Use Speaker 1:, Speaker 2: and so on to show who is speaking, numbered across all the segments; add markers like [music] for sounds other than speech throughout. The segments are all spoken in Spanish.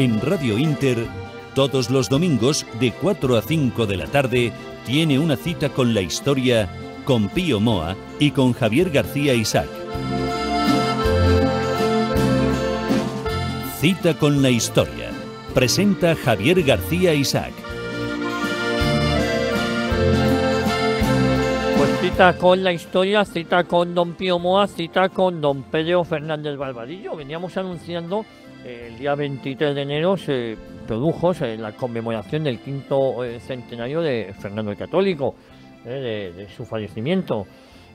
Speaker 1: En Radio Inter, todos los domingos de 4 a 5 de la tarde, tiene una cita con la historia, con Pío Moa y con Javier García Isaac. Cita con la historia. Presenta Javier García Isaac.
Speaker 2: Pues cita con la historia, cita con don Pío Moa, cita con don Pedro Fernández Barbadillo. Veníamos anunciando el día 23 de enero se produjo la conmemoración del quinto eh, centenario de Fernando el Católico, eh, de, su fallecimiento.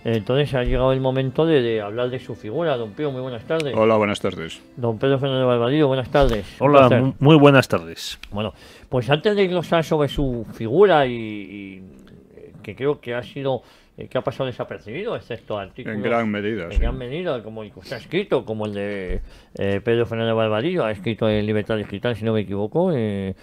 Speaker 2: Entonces ha llegado el momento de, hablar de su figura. Don Pedro, muy buenas tardes. Hola, buenas
Speaker 3: tardes.
Speaker 1: Don
Speaker 2: Pedro Fernández Barbadillo, buenas tardes. Hola,
Speaker 1: muy buenas tardes. Bueno,
Speaker 2: pues antes de glosar sobre su figura y eh, que creo que ha sido eh, que ha pasado desapercibido, excepto artículos. En gran medida. En gran medida, como el ha escrito, como el de eh, Pedro Fernández Barbarillo, ha escrito en Libertad Digital,
Speaker 1: si no me equivoco, eh,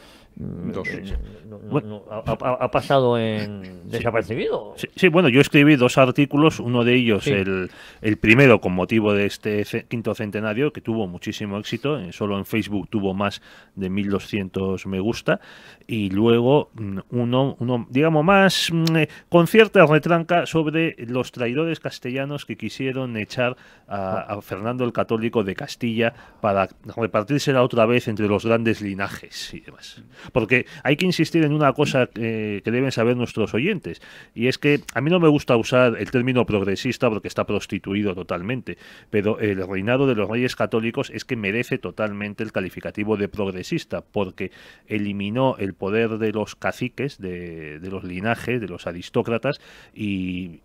Speaker 2: ha, pasado en desapercibido.
Speaker 1: Sí, bueno, yo escribí dos artículos, uno de ellos, el, el, primero con motivo de este quinto centenario, que tuvo muchísimo éxito, eh, solo en Facebook tuvo más de 1200 me gusta, y luego mm, uno, uno digamos, más mm, eh, con cierta retranca sobre los traidores castellanos que quisieron echar a, a Fernando el Católico de Castilla para repartirse la otra vez entre los grandes linajes y demás. Porque hay que insistir en una cosa eh, que deben saber nuestros oyentes, y es que a mí no me gusta usar el término progresista porque está prostituido totalmente, pero el reinado de los reyes católicos es que merece totalmente el calificativo de progresista, porque eliminó el poder de los caciques, de, los linajes, de los aristócratas, y,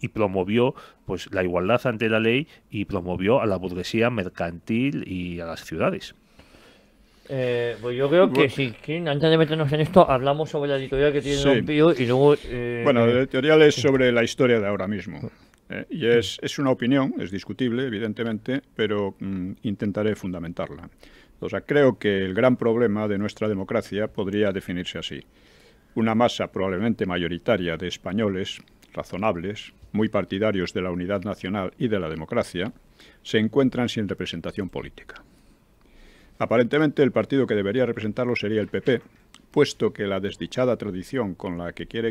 Speaker 1: y promovió pues la igualdad ante la ley y promovió a la burguesía mercantil y a las ciudades. Eh,
Speaker 2: pues yo creo que si antes de meternos en esto, hablamos sobre la editorial que tiene Don
Speaker 3: Pío y luego... Eh, bueno, la editorial es sobre la historia de ahora mismo. Eh, y es, es, una opinión, es discutible, evidentemente, pero mm, intentaré fundamentarla. O sea, creo que el gran problema de nuestra democracia podría definirse así. Una masa probablemente mayoritaria de españoles, razonables, muy partidarios de la unidad nacional y de la democracia, se encuentran sin representación política. Aparentemente el partido que debería representarlo sería el PP, puesto que la desdichada tradición con la que quiere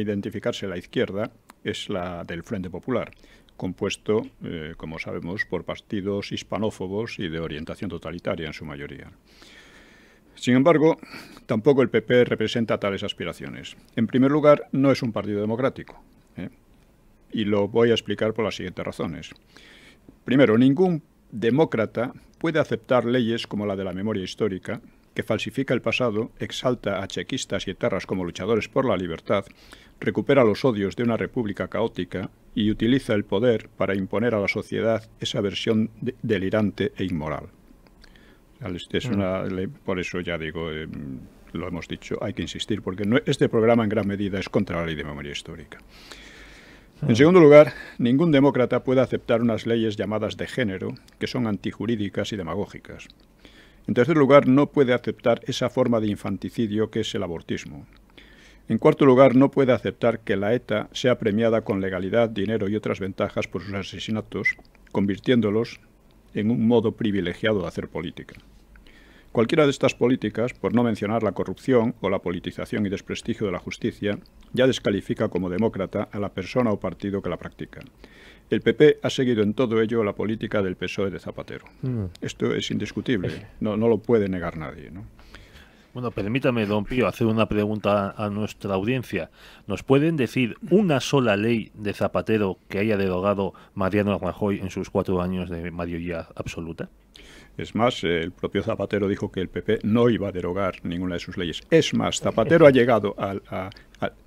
Speaker 3: identificarse la izquierda es la del Frente Popular, compuesto, eh, como sabemos, por partidos hispanófobos y de orientación totalitaria en su mayoría. Sin embargo, tampoco el PP representa tales aspiraciones. En primer lugar, no es un partido democrático. ¿eh? Y lo voy a explicar por las siguientes razones. Primero, ningún demócrata puede aceptar leyes como la de la memoria histórica, que falsifica el pasado, exalta a chequistas y etarras como luchadores por la libertad, recupera los odios de una república caótica y utiliza el poder para imponer a la sociedad esa versión delirante e inmoral. Este mm. por eso ya digo, eh, lo hemos dicho, hay que insistir, porque este programa en gran medida es contra la ley de memoria histórica. En segundo lugar, ningún demócrata puede aceptar unas leyes llamadas de género, que son antijurídicas y demagógicas. En tercer lugar, no puede aceptar esa forma de infanticidio que es el abortismo. En cuarto lugar, no puede aceptar que la ETA sea premiada con legalidad, dinero y otras ventajas por sus asesinatos, convirtiéndolos en un modo privilegiado de hacer política. Cualquiera de estas políticas, por no mencionar la corrupción o la politización y desprestigio de la justicia, ya descalifica como demócrata a la persona o partido que la practica. El PP ha seguido en todo ello la política del PSOE de Zapatero. Mm. Esto es indiscutible, eh. no, no, lo puede negar nadie. ¿no? Bueno, permítame, don Pío, hacer una pregunta a nuestra audiencia.
Speaker 1: ¿Nos pueden decir una sola ley de Zapatero que haya derogado Mariano Rajoy en
Speaker 3: sus cuatro años de mayoría absoluta? Es más, el propio Zapatero dijo que el PP no iba a derogar ninguna de sus leyes. Es más, Zapatero ha llegado A,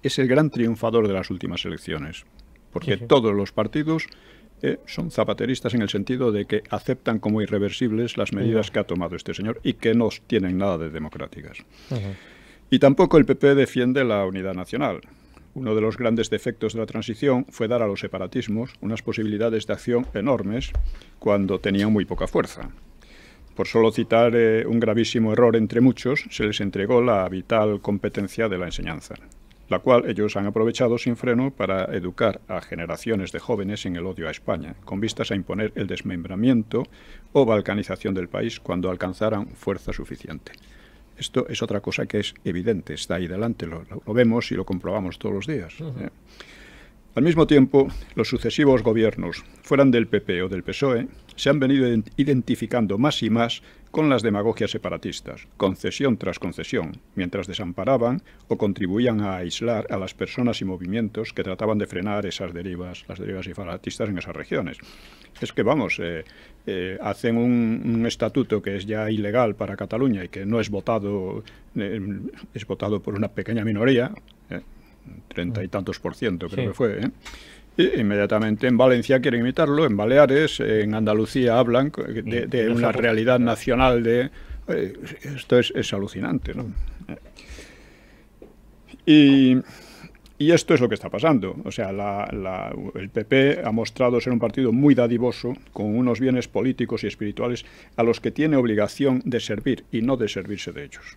Speaker 3: es el gran triunfador de las últimas elecciones, porque todos los partidos son zapateristas en el sentido de que aceptan como irreversibles las medidas que ha tomado este señor y que no tienen nada de democráticas. Y tampoco el PP defiende la unidad nacional. Uno de los grandes defectos de la transición fue dar a los separatismos unas posibilidades de acción enormes cuando tenían muy poca fuerza. Por solo citar eh, un gravísimo error entre muchos, se les entregó la vital competencia de la enseñanza la cual ellos han aprovechado sin freno para educar a generaciones de jóvenes en el odio a España, con vistas a imponer el desmembramiento o balcanización del país cuando alcanzaran fuerza suficiente. Esto es otra cosa que es evidente, está ahí delante, lo, vemos y lo comprobamos todos los días. ¿eh? Al mismo tiempo, los sucesivos gobiernos, fueran del PP o del PSOE, se han venido identificando más y más con las demagogias separatistas, concesión tras concesión, mientras desamparaban o contribuían a aislar a las personas y movimientos que trataban de frenar esas derivas, las derivas separatistas en esas regiones. Es que, vamos, eh, eh, hacen un, estatuto que es ya ilegal para Cataluña y que no es votado, eh, es votado por una pequeña minoría, treinta y tantos por ciento creo que fue, inmediatamente en Valencia quieren imitarlo, en Baleares, en Andalucía hablan de, una realidad nacional de... Eh, esto es, alucinante, ¿no? Y, esto es lo que está pasando. O sea, el PP ha mostrado ser un partido muy dadivoso, con unos bienes políticos y espirituales a los que tiene obligación de servir y no de servirse de ellos.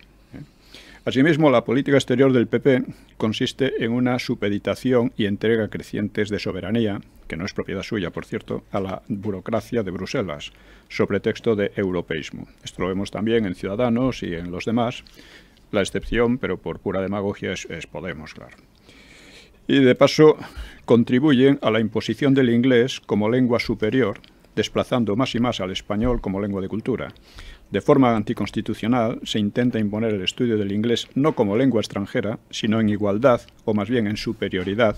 Speaker 3: Asimismo, la política exterior del PP consiste en una supeditación y entrega crecientes de soberanía, que no es propiedad suya, por cierto, a la burocracia de Bruselas, sobre texto de europeísmo. Esto lo vemos también en Ciudadanos y en los demás. La excepción, pero por pura demagogia, es, Podemos, claro. Y de paso, contribuyen a la imposición del inglés como lengua superior, desplazando más y más al español como lengua de cultura. De forma anticonstitucional, se intenta imponer el estudio del inglés no como lengua extranjera, sino en igualdad, o más bien en superioridad,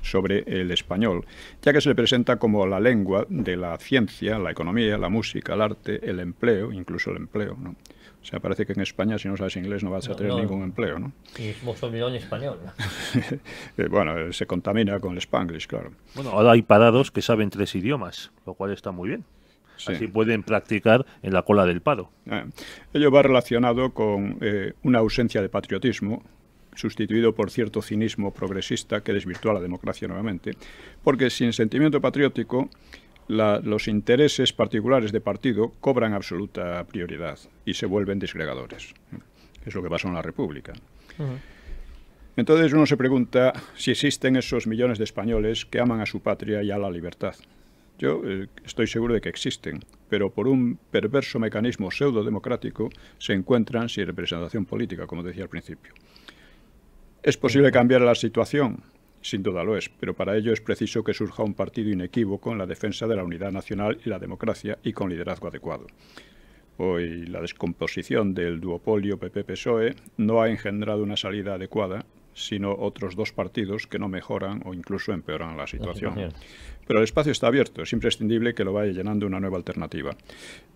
Speaker 3: sobre el español, ya que se le presenta como la lengua de la ciencia, la economía, la música, el arte, el empleo, incluso el empleo. ¿no? O sea, parece que en España si no sabes inglés no vas a tener ningún empleo, ¿no?
Speaker 2: Y hemos olvidado el español.
Speaker 3: [laughs] Eh, bueno, eh, se contamina con el spanglish, claro. Bueno, ahora hay parados que saben tres idiomas, lo cual
Speaker 1: está muy bien. Así pueden practicar en la cola del paro. Eh,
Speaker 3: ello va relacionado con eh, una ausencia de patriotismo, sustituido por cierto cinismo progresista que desvirtúa la democracia nuevamente, porque sin sentimiento patriótico los intereses particulares de partido cobran absoluta prioridad y se vuelven disgregadores. Es lo que pasó en la República. Entonces uno se pregunta si existen esos millones de españoles que aman a su patria y a la libertad. Yo eh, estoy seguro de que existen, pero por un perverso mecanismo pseudo-democrático se encuentran sin representación política, como decía al principio. ¿Es posible cambiar la situación? Sin duda lo es, pero para ello es preciso que surja un partido inequívoco en la defensa de la unidad nacional y la democracia y con liderazgo adecuado. Hoy la descomposición del duopolio PP-PSOE no ha engendrado una salida adecuada, sino otros dos partidos que no mejoran o incluso empeoran La situación. Pero el espacio está abierto, es imprescindible que lo vaya llenando una nueva alternativa.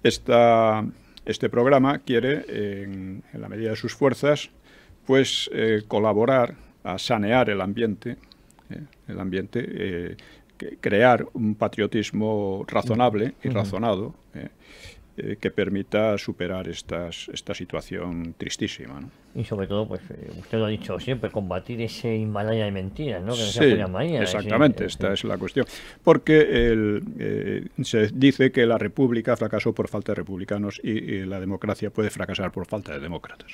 Speaker 3: este programa quiere, en, la medida de sus fuerzas, pues eh, colaborar a sanear el ambiente, eh, el ambiente, eh, crear un patriotismo razonable y razonado eh, que permita superar estas, esta situación tristísima. ¿no? Y sobre
Speaker 2: todo, pues eh, usted lo ha dicho siempre, combatir ese Himalaya de mentiras, ¿no? Que no sí, exactamente, esta
Speaker 3: es la cuestión. Porque el, eh, se dice que la República fracasó por falta de republicanos y, la democracia puede fracasar por falta de demócratas.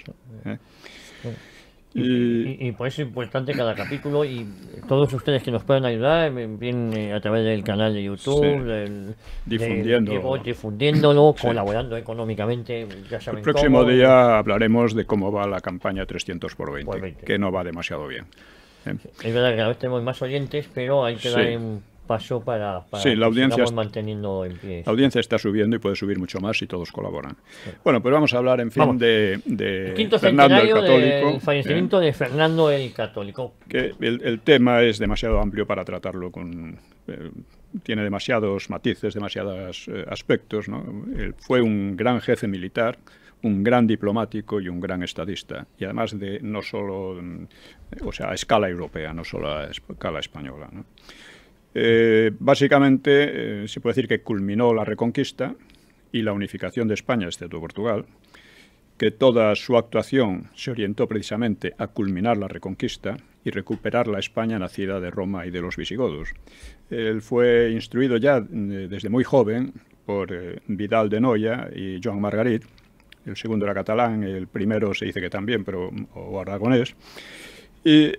Speaker 2: Y, por eso es importante cada capítulo y todos ustedes que nos puedan ayudar, eh, bien eh, a través del canal de YouTube, difundiéndolo, colaborando económicamente. Ya saben El próximo día
Speaker 3: hablaremos de cómo va la campaña 300 por 20, que no va demasiado bien. ¿eh? Es
Speaker 2: verdad que a veces tenemos más oyentes, pero hay que dar en pasó para, sí, la audiencia manteniendo La
Speaker 3: audiencia está subiendo y puede subir mucho más si todos colaboran. Bueno, pues vamos a hablar, en fin, de, Fernando el Católico. ¿eh? fallecimiento
Speaker 2: de Fernando el Católico.
Speaker 3: el, tema es demasiado amplio para tratarlo con... Eh, tiene demasiados matices, demasiados eh, aspectos. ¿no? fue un gran jefe militar, un gran diplomático y un gran estadista. Y además de no solo, mm, o sea, a escala europea, no solo a escala española. ¿no? Eh, básicamente, eh, se puede decir que culminó la reconquista y la unificación de España, excepto Portugal, que toda su actuación se orientó precisamente a culminar la reconquista y recuperar la España nacida de Roma y de los visigodos. Él fue instruido ya eh, desde muy joven por Vidal de Noya y Joan Margarit, el segundo era catalán, el primero se dice que también, pero o aragonés, y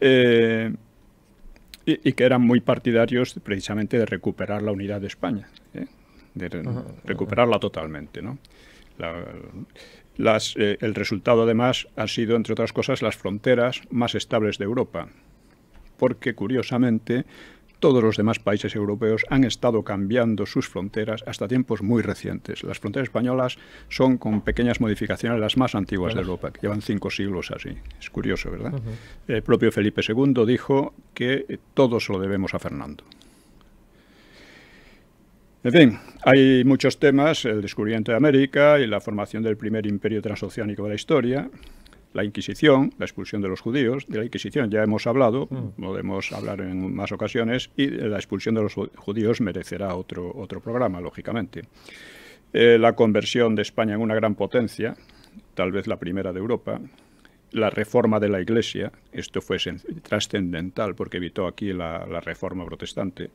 Speaker 3: y, que eran muy partidarios precisamente de recuperar la unidad de España, ¿eh? de recuperarla totalmente. ¿no? Eh, el resultado, además, han sido, entre otras cosas, las fronteras más estables de Europa, porque curiosamente todos los demás países europeos han estado cambiando sus fronteras hasta tiempos muy recientes. Las fronteras españolas son, con pequeñas modificaciones, las más antiguas de Europa, que llevan cinco siglos así. Es curioso, ¿verdad? El propio Felipe II dijo que eh, todos lo debemos a Fernando. En fin, hay muchos temas, el descubrimiento de América y la formación del primer imperio transoceánico de la historia, la Inquisición, la expulsión de los judíos, de la Inquisición ya hemos hablado, mm. podemos hablar en más ocasiones, y la expulsión de los judíos merecerá otro, otro programa, lógicamente. Eh, la conversión de España en una gran potencia, tal vez la primera de Europa, la reforma de la Iglesia, esto fue trascendental porque evitó aquí la, reforma protestante,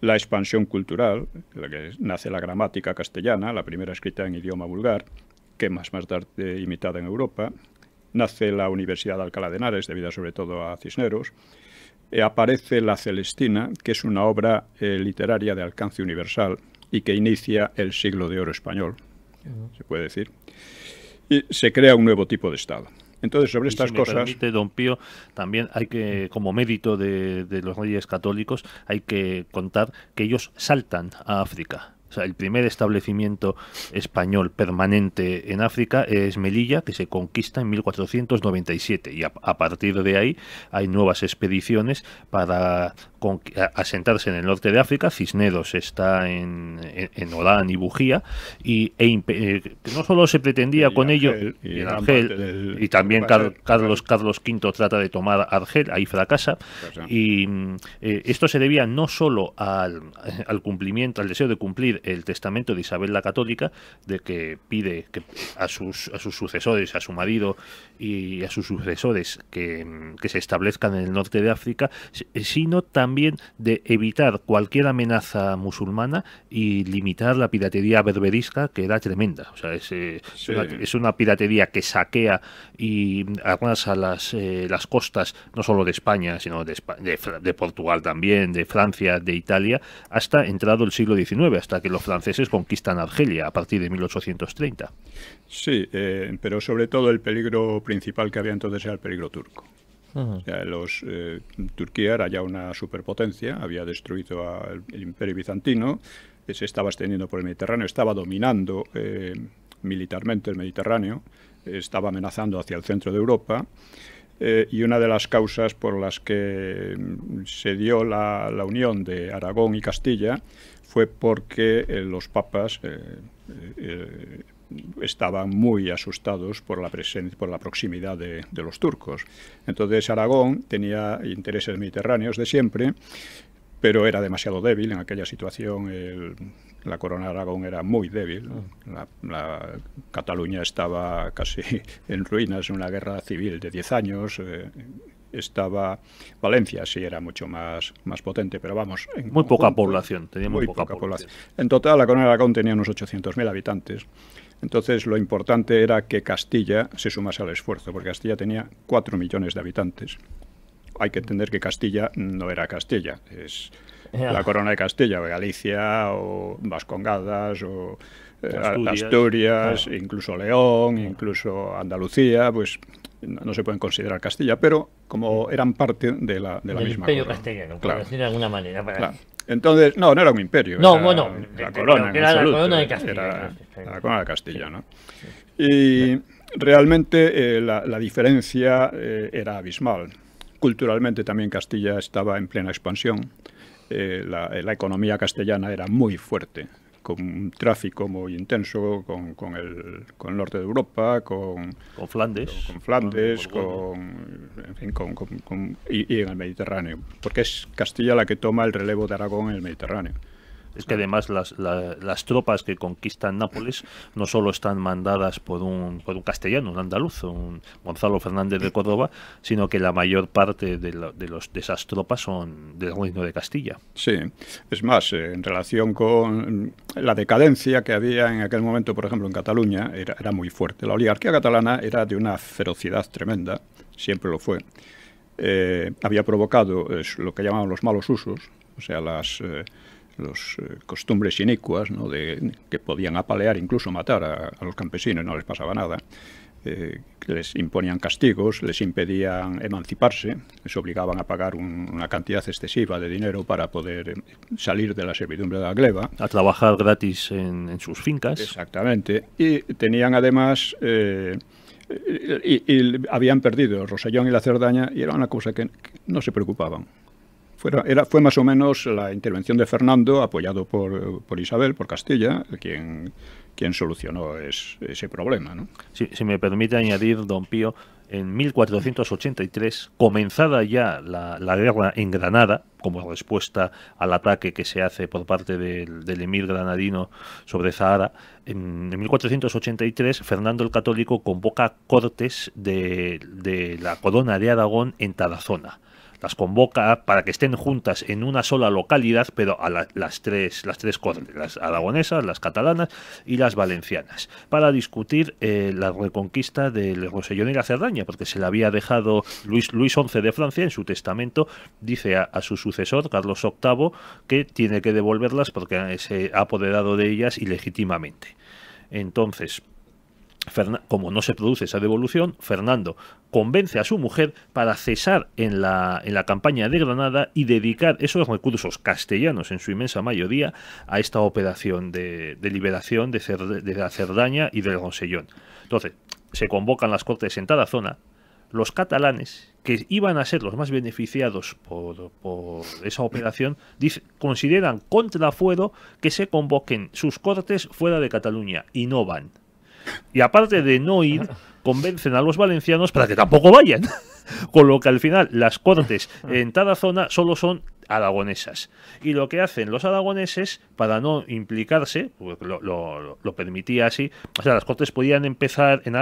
Speaker 3: la expansión cultural, la que nace la gramática castellana, la primera escrita en idioma vulgar, que más más tarde imitada en Europa, nace la Universidad de Alcalá de Henares, debido sobre todo a Cisneros, e aparece La Celestina, que es una obra eh, literaria de alcance universal y que inicia el siglo de oro español, se puede decir, y se crea un nuevo tipo de Estado. Entonces, sobre estas cosas. Permite, don Pío, también hay que, como mérito
Speaker 1: de, de los reyes católicos, hay que contar que ellos saltan a África el primer establecimiento español permanente en África es Melilla, que se conquista en 1497. Y a, a partir de ahí hay nuevas expediciones para asentarse en el norte de África, Cisneros está en, en, y Bujía, y, e eh, no solo se pretendía con ello, y, también Carlos, Carlos V trata de tomar Argel, ahí fracasa, y mm, eh, esto se debía no solo al, cumplimiento, al deseo de cumplir el testamento de Isabel la Católica, de que pide que a, sus, sus sucesores, a su marido y a sus sucesores que, mm, que se establezcan en el norte de África, sino también también de evitar cualquier amenaza musulmana y limitar la piratería berberisca, que era tremenda. O sea, es, eh, una, piratería que saquea y arrasa las, eh, las costas, no solo de España, sino de, de, Portugal también, de Francia, de Italia, hasta entrado el siglo XIX, hasta que los franceses conquistan Argelia a partir de 1830.
Speaker 3: Sí, eh, pero sobre todo el peligro principal que había entonces era el peligro turco los, eh, Turquía era ya una superpotencia, había destruido al imperio bizantino, eh, se estaba extendiendo por el Mediterráneo, estaba dominando eh, militarmente el Mediterráneo, estaba amenazando hacia el centro de Europa. y una de las causas por las que mm, se dio la, la unión de Aragón y Castilla fue porque los papas, estaban muy asustados por la por la proximidad de, los turcos. Entonces Aragón tenía intereses mediterráneos de siempre, pero era demasiado débil en aquella situación. la corona de Aragón era muy débil. Ah. La, Cataluña estaba casi [laughs] en ruinas, en una guerra civil de 10 años. Eh, estaba Valencia, sí era mucho más, más potente, pero vamos. muy poca población, tenía muy, poca, población. población. En total, la corona de Aragón tenía unos 800.000 habitantes entonces lo importante era que Castilla se sumase al esfuerzo, porque Castilla tenía 4 millones de habitantes. Hay que entender que Castilla no era Castilla, es la corona de Castilla, o Galicia, o Vascongadas, o eh, Asturias, incluso León, incluso Andalucía, pues no, se pueden considerar Castilla, pero como eran parte de la, misma castellano,
Speaker 2: de alguna manera. Para
Speaker 3: entonces, no, no era un imperio. No, era bueno, la corona. Era la corona de Castilla. de Castilla, ¿no? Y realmente eh, la, diferencia eh, era abismal. Culturalmente también Castilla estaba en plena expansión. Eh, la, economía castellana era muy fuerte con un tráfico muy intenso con, con, el, con el norte de Europa, con, con Flandes, con, Flandes, con, y, en el Mediterráneo, porque es Castilla la que toma el relevo de Aragón en el Mediterráneo. Es que además las,
Speaker 1: tropas que conquistan Nápoles no solo están mandadas por un, un castellano, un andaluz, un Gonzalo Fernández de Córdoba, sino que la mayor parte de, esas tropas
Speaker 3: son del reino de Castilla. Sí, es más, eh, en relación con la decadencia que había en aquel momento, por ejemplo, en Cataluña, era, muy fuerte. La oligarquía catalana era de una ferocidad tremenda, siempre lo fue. Eh, había provocado lo que llamaban los malos usos, o sea, las... Eh, los eh, costumbres inicuas, ¿no? de, que podían apalear, incluso matar a, los campesinos, no les pasaba nada. Eh, les imponían castigos, les impedían emanciparse, les obligaban a pagar una cantidad excesiva de dinero para poder eh, salir de la servidumbre de la gleba. A trabajar gratis en, sus fincas. Exactamente. Y tenían además... y, habían perdido Rosellón y la Cerdaña y era una cosa que no se preocupaban era, fue más o menos la intervención de Fernando, apoyado por, Isabel, por Castilla, quien, quien solucionó ese problema. si me permite añadir,
Speaker 1: don Pío, en 1483, comenzada ya la, guerra en Granada, como respuesta al ataque que se hace por parte del, emir granadino sobre Zahara, en, 1483 Fernando el Católico convoca cortes de, de la corona de Aragón en Tarazona las convoca para que estén juntas en una sola localidad, pero a las tres, las tres las aragonesas, las catalanas y las valencianas, para discutir eh, la reconquista del Rosellón y la Cerdaña, porque se la había dejado Luis, Luis XI de Francia en su testamento, dice a, a su sucesor, Carlos VIII, que tiene que devolverlas porque se ha apoderado de ellas ilegítimamente. Entonces, como no se produce esa devolución, Fernando convence a su mujer para cesar en la, en la campaña de Granada y dedicar esos recursos castellanos en su inmensa mayoría a esta operación de, liberación de, la Cerdaña y del Consellón. Entonces, se convocan las cortes en zona. los catalanes, que iban a ser los más beneficiados por, esa operación, consideran contrafuero que se convoquen sus cortes fuera de Cataluña y no van. Y aparte de no ir, convencen a los valencianos para que tampoco vayan. [laughs] Con lo que al final las cortes en cada zona solo son aragonesas. Y lo que hacen los aragoneses, para no implicarse, pues lo, lo, permitía así, o sea, las cortes podían empezar en,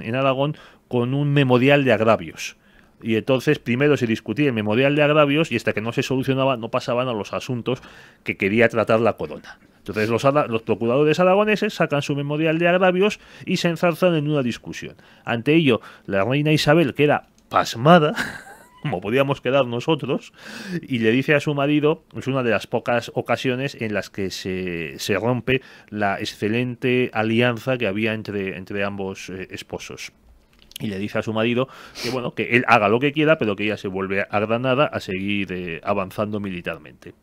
Speaker 1: en Aragón con un memorial de agravios. Y entonces primero se discutía el memorial de agravios y hasta que no se solucionaba no pasaban a los asuntos que quería tratar la corona. Entonces los, los procuradores aragoneses sacan su memorial de agravios y se enzarzan en una discusión. Ante ello, la reina Isabel queda pasmada [laughs] como podíamos quedar nosotros, y le dice a su marido, es una de las pocas ocasiones en las que se, se rompe la excelente alianza que había entre, entre ambos eh, esposos. Y le dice a su marido que bueno, que él haga lo que quiera, pero que ella se vuelve a Granada a seguir eh, avanzando militarmente.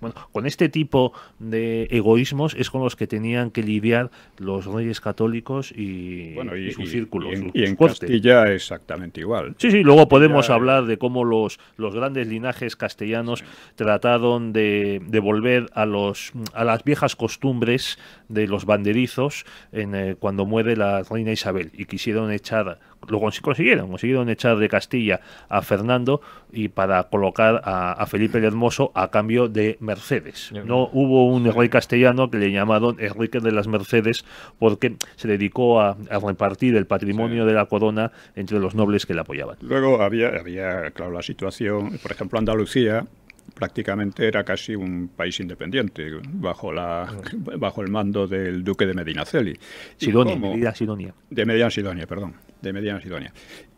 Speaker 1: Bueno, con este tipo de egoísmos es con los que tenían que lidiar los reyes católicos y, y, y sus Y, en, Castilla exactamente igual. Sí, sí, luego podemos hablar de cómo los, los grandes linajes castellanos trataron de, de, volver a, los, a las viejas costumbres de los banderizos en, eh, cuando muere la reina Isabel y quisieron echar lo consiguieron, consiguieron echar de Castilla a Fernando y para colocar a, Felipe el Hermoso a cambio de Mercedes. No hubo un rey castellano que le llamaron Enrique de las Mercedes porque se dedicó a, repartir el patrimonio de la corona entre los nobles que le apoyaban.
Speaker 3: Luego había, había, claro, la situación, por ejemplo, Andalucía prácticamente era casi un país independiente, bajo, la, mm. bajo el mando del duque de Medinaceli. Sidonia, Medina Sidonia. De Medina Sidonia, perdón, de Medina Sidonia.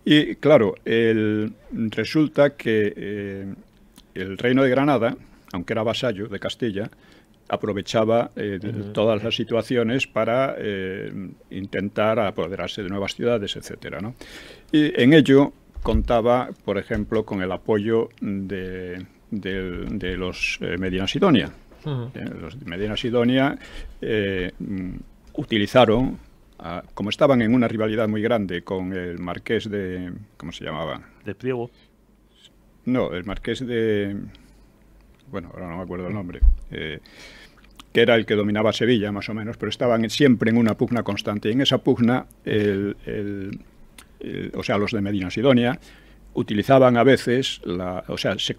Speaker 3: Y claro, resulta que eh, el reino de Granada, aunque era vasallo de Castilla, aprovechaba eh, todas las situaciones para eh, intentar apoderarse de nuevas ciudades, etc. Y en ello contaba, por ejemplo, con el apoyo de de, los eh, Medina Sidonia. Eh, los de Medina Sidonia eh, utilizaron, como estaban en una rivalidad muy grande con el marqués de. ¿Cómo se llamaba? De Priego. No, el marqués de. Bueno, ahora no me acuerdo el nombre. que era el que dominaba Sevilla, más o menos, pero estaban siempre en una pugna constante. Y en esa pugna, o sea, los de Medina Sidonia utilizaban a veces, la, o sea, se,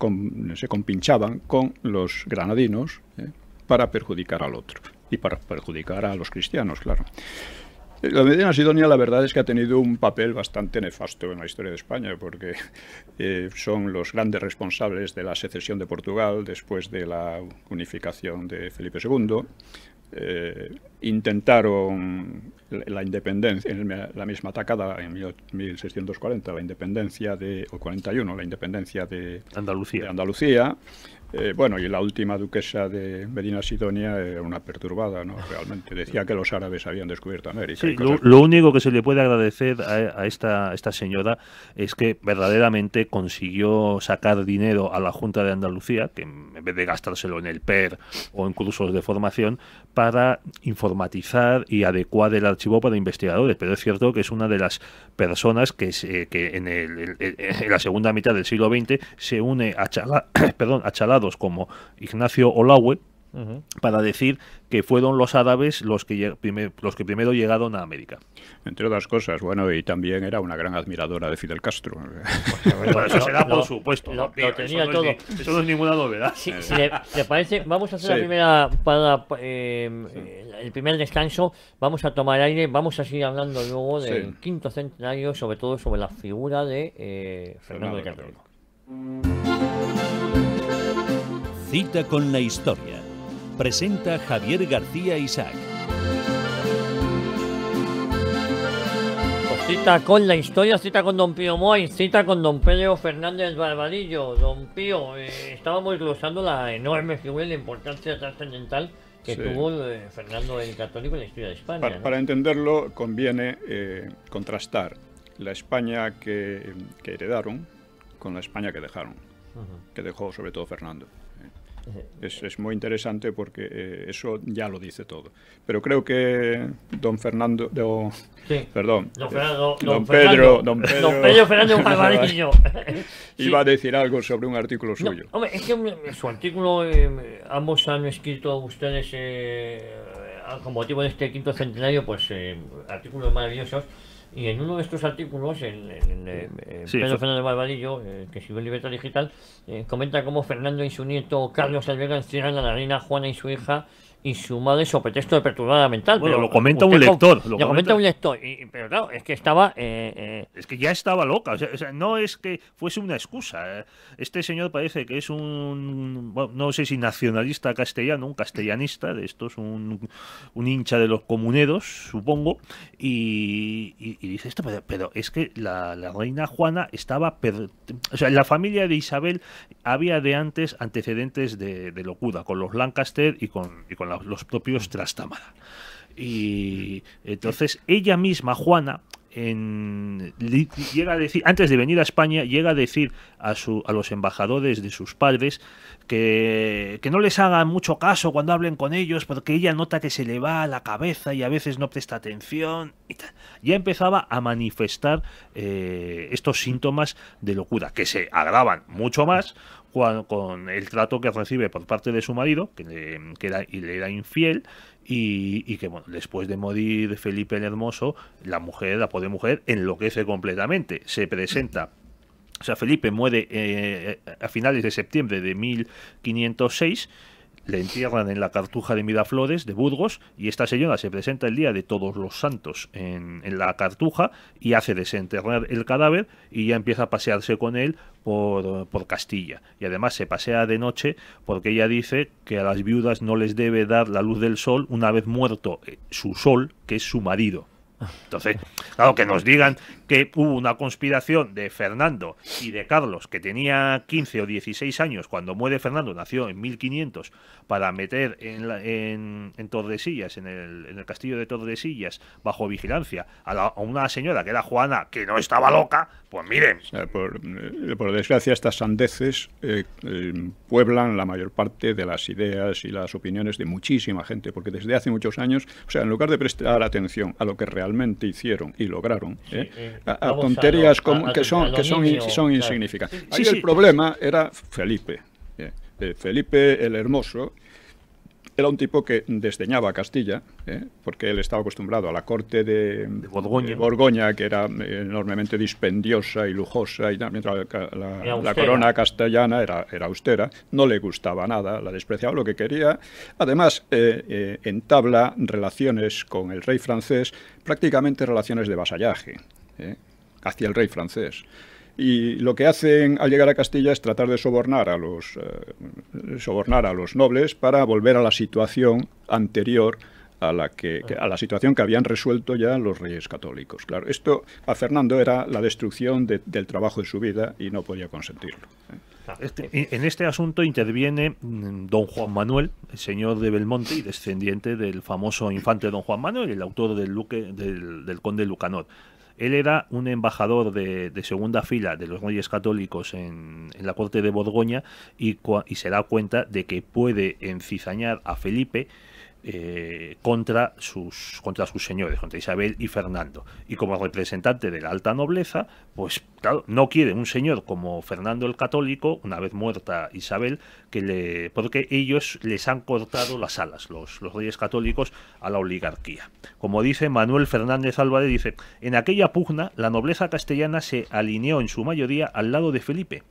Speaker 3: se, compinchaban con los granadinos ¿eh? para perjudicar al otro y para perjudicar a los cristianos, claro. La Medina Sidonia la verdad es que ha tenido un papel bastante nefasto en la historia de España porque eh, son los grandes responsables de la secesión de Portugal después de la unificación de Felipe II, eh, intentaron la independencia, en la misma atacada en 1640, la independencia de, o 41, la independencia de Andalucía. De Andalucía eh, bueno, y la última duquesa de Medina Sidonia era eh, una perturbada, ¿no? Realmente decía que los árabes habían descubierto América. lo,
Speaker 1: único que se le puede agradecer a, esta, esta señora es que verdaderamente consiguió sacar dinero a la Junta de Andalucía, que en vez de gastárselo en el PER o en cursos de formación, para informatizar y adecuar el archivo para investigadores. Pero es cierto que es una de las personas que, que en, en, la segunda mitad del siglo XX se une a Chalá, [coughs] perdón, a Chalá como Ignacio Olaue, para decir que fueron los árabes
Speaker 3: los que, los que primero llegaron a América. Entre otras cosas, bueno, y también era una gran admiradora de Fidel Castro. eso será, por supuesto.
Speaker 2: Lo, tenía todo. es ninguna
Speaker 1: novedad. te parece, vamos a hacer la
Speaker 2: primera em, eh, el primer descanso, vamos a tomar aire, vamos a seguir hablando luego del quinto centenario, sobre todo sobre la figura de eh, Fernando, de Católico.
Speaker 1: Cita con la historia. Presenta Javier García Isaac. Pues cita con la
Speaker 2: historia, cita con don Pío Moy, cita con don Pedro Fernández Barbadillo. Don Pío, eh, estábamos glosando la enorme figura y la importancia trascendental que tuvo eh, Fernando el Católico en la historia de España. Para,
Speaker 3: entenderlo conviene eh, contrastar la España que, heredaron con la España que dejaron, que dejó sobre todo Fernando. Es, muy interesante porque eh, eso ya lo dice todo. Pero creo que don Fernando, perdón, don, Pedro, don Pedro, [laughs] iba [laughs] a decir algo sobre un artículo suyo. hombre,
Speaker 2: es que su artículo eh, ambos han escrito ustedes eh, ah, con motivo de este quinto centenario, pues artículos maravillosos. Y en uno de estos artículos, en eh, eh, Pedro Barbadillo, eh, que siguió en Libertad Digital, comenta cómo Fernando y su nieto Carlos Alvega encierran a la reina Juana y su hija y madre eso pretexto de perturbada mental. pero lo comenta un lector. Lo comenta, un
Speaker 1: lector. pero claro, es que estaba. Eh, eh, es que ya estaba loca. O sea, no es que fuese una excusa. Eh. Este señor parece que es un. no sé si nacionalista castellano, un castellanista de estos, un, un hincha de los comuneros, supongo. Y, dice esto, pero, es que la, reina Juana estaba. O sea, la familia de Isabel había de antes antecedentes de, locuda locura con los Lancaster y con los propios Trastámara. Y entonces ella misma, Juana, llega a decir, antes de venir a España, llega a decir a, los embajadores de sus padres que, no les hagan mucho caso cuando hablen con ellos, porque ella nota que se le va a la cabeza y a veces no presta atención. Y Ya empezaba a manifestar eh, estos síntomas de locura, que se agravan mucho más con el trato que recibe por parte de su marido, que le, era, y infiel, y, que después de morir Felipe el Hermoso, la mujer, la pobre mujer, enloquece completamente, se presenta. O sea, Felipe muere eh, a finales de septiembre de 1506 le entierran en la cartuja de Miraflores de Burgos y esta señora se presenta el día de todos los santos en, la cartuja y hace desenterrar el cadáver y ya empieza a pasearse con él por Castilla. Y además se pasea de noche porque ella dice que a las viudas no les debe dar la luz del sol una vez muerto eh, su sol, que es su marido. Entonces, claro, que nos digan que hubo una conspiración de Fernando y de Carlos, que tenía 15 o 16 años cuando muere Fernando, nació en 1500, para meter en, en, Tordesillas, en el, en el, castillo de Tordesillas, bajo vigilancia, a, una señora que era Juana, que no estaba loca, pues miren.
Speaker 3: Eh, por, desgracia, estas sandeces eh, pueblan la mayor parte de las ideas y las opiniones de muchísima gente, porque desde hace muchos años, o sea, en lugar de prestar atención a lo que realmente hicieron y lograron, ¿eh? Eh, a, tonterías que, son, que son, son insignificantes. Sí, el problema era Felipe. ¿eh? Felipe el Hermoso era un tipo que desdeñaba a Castilla, ¿eh? porque él estaba acostumbrado a la corte de, Borgoña. que era eh, enormemente dispendiosa y lujosa, y mientras la, la, corona castellana era, era austera, no le gustaba nada, la despreciaba lo que quería. Además, eh, entabla relaciones con el rey francés, prácticamente relaciones de vasallaje hacia el rey francés y lo que hacen al llegar a Castilla es tratar de sobornar a los, eh, sobornar a los nobles para volver a la situación anterior a la, que, a la situación que habían resuelto ya los reyes católicos. Claro, esto a Fernando era la destrucción del trabajo de su vida y no podía consentirlo.
Speaker 1: ¿eh? Este, en este asunto interviene mm, don Juan Manuel, el señor de Belmonte y descendiente del famoso infante don Juan Manuel, el autor del, del conde Lucanor. Él era un embajador de, segunda fila de los reyes católicos en, la corte de Borgoña y, y se da cuenta de que puede encizañar a Felipe eh, contra, sus, contra sus señores, contra Isabel y Fernando. Y como representante de la alta nobleza, pues claro, no quiere un señor como Fernando el Católico, una vez muerta Isabel, que le, porque ellos les han cortado las alas, los, los reyes católicos, a la oligarquía. Como dice Manuel Fernández Álvarez, dice, en aquella pugna la nobleza castellana se alineó en su mayoría al lado de Felipe,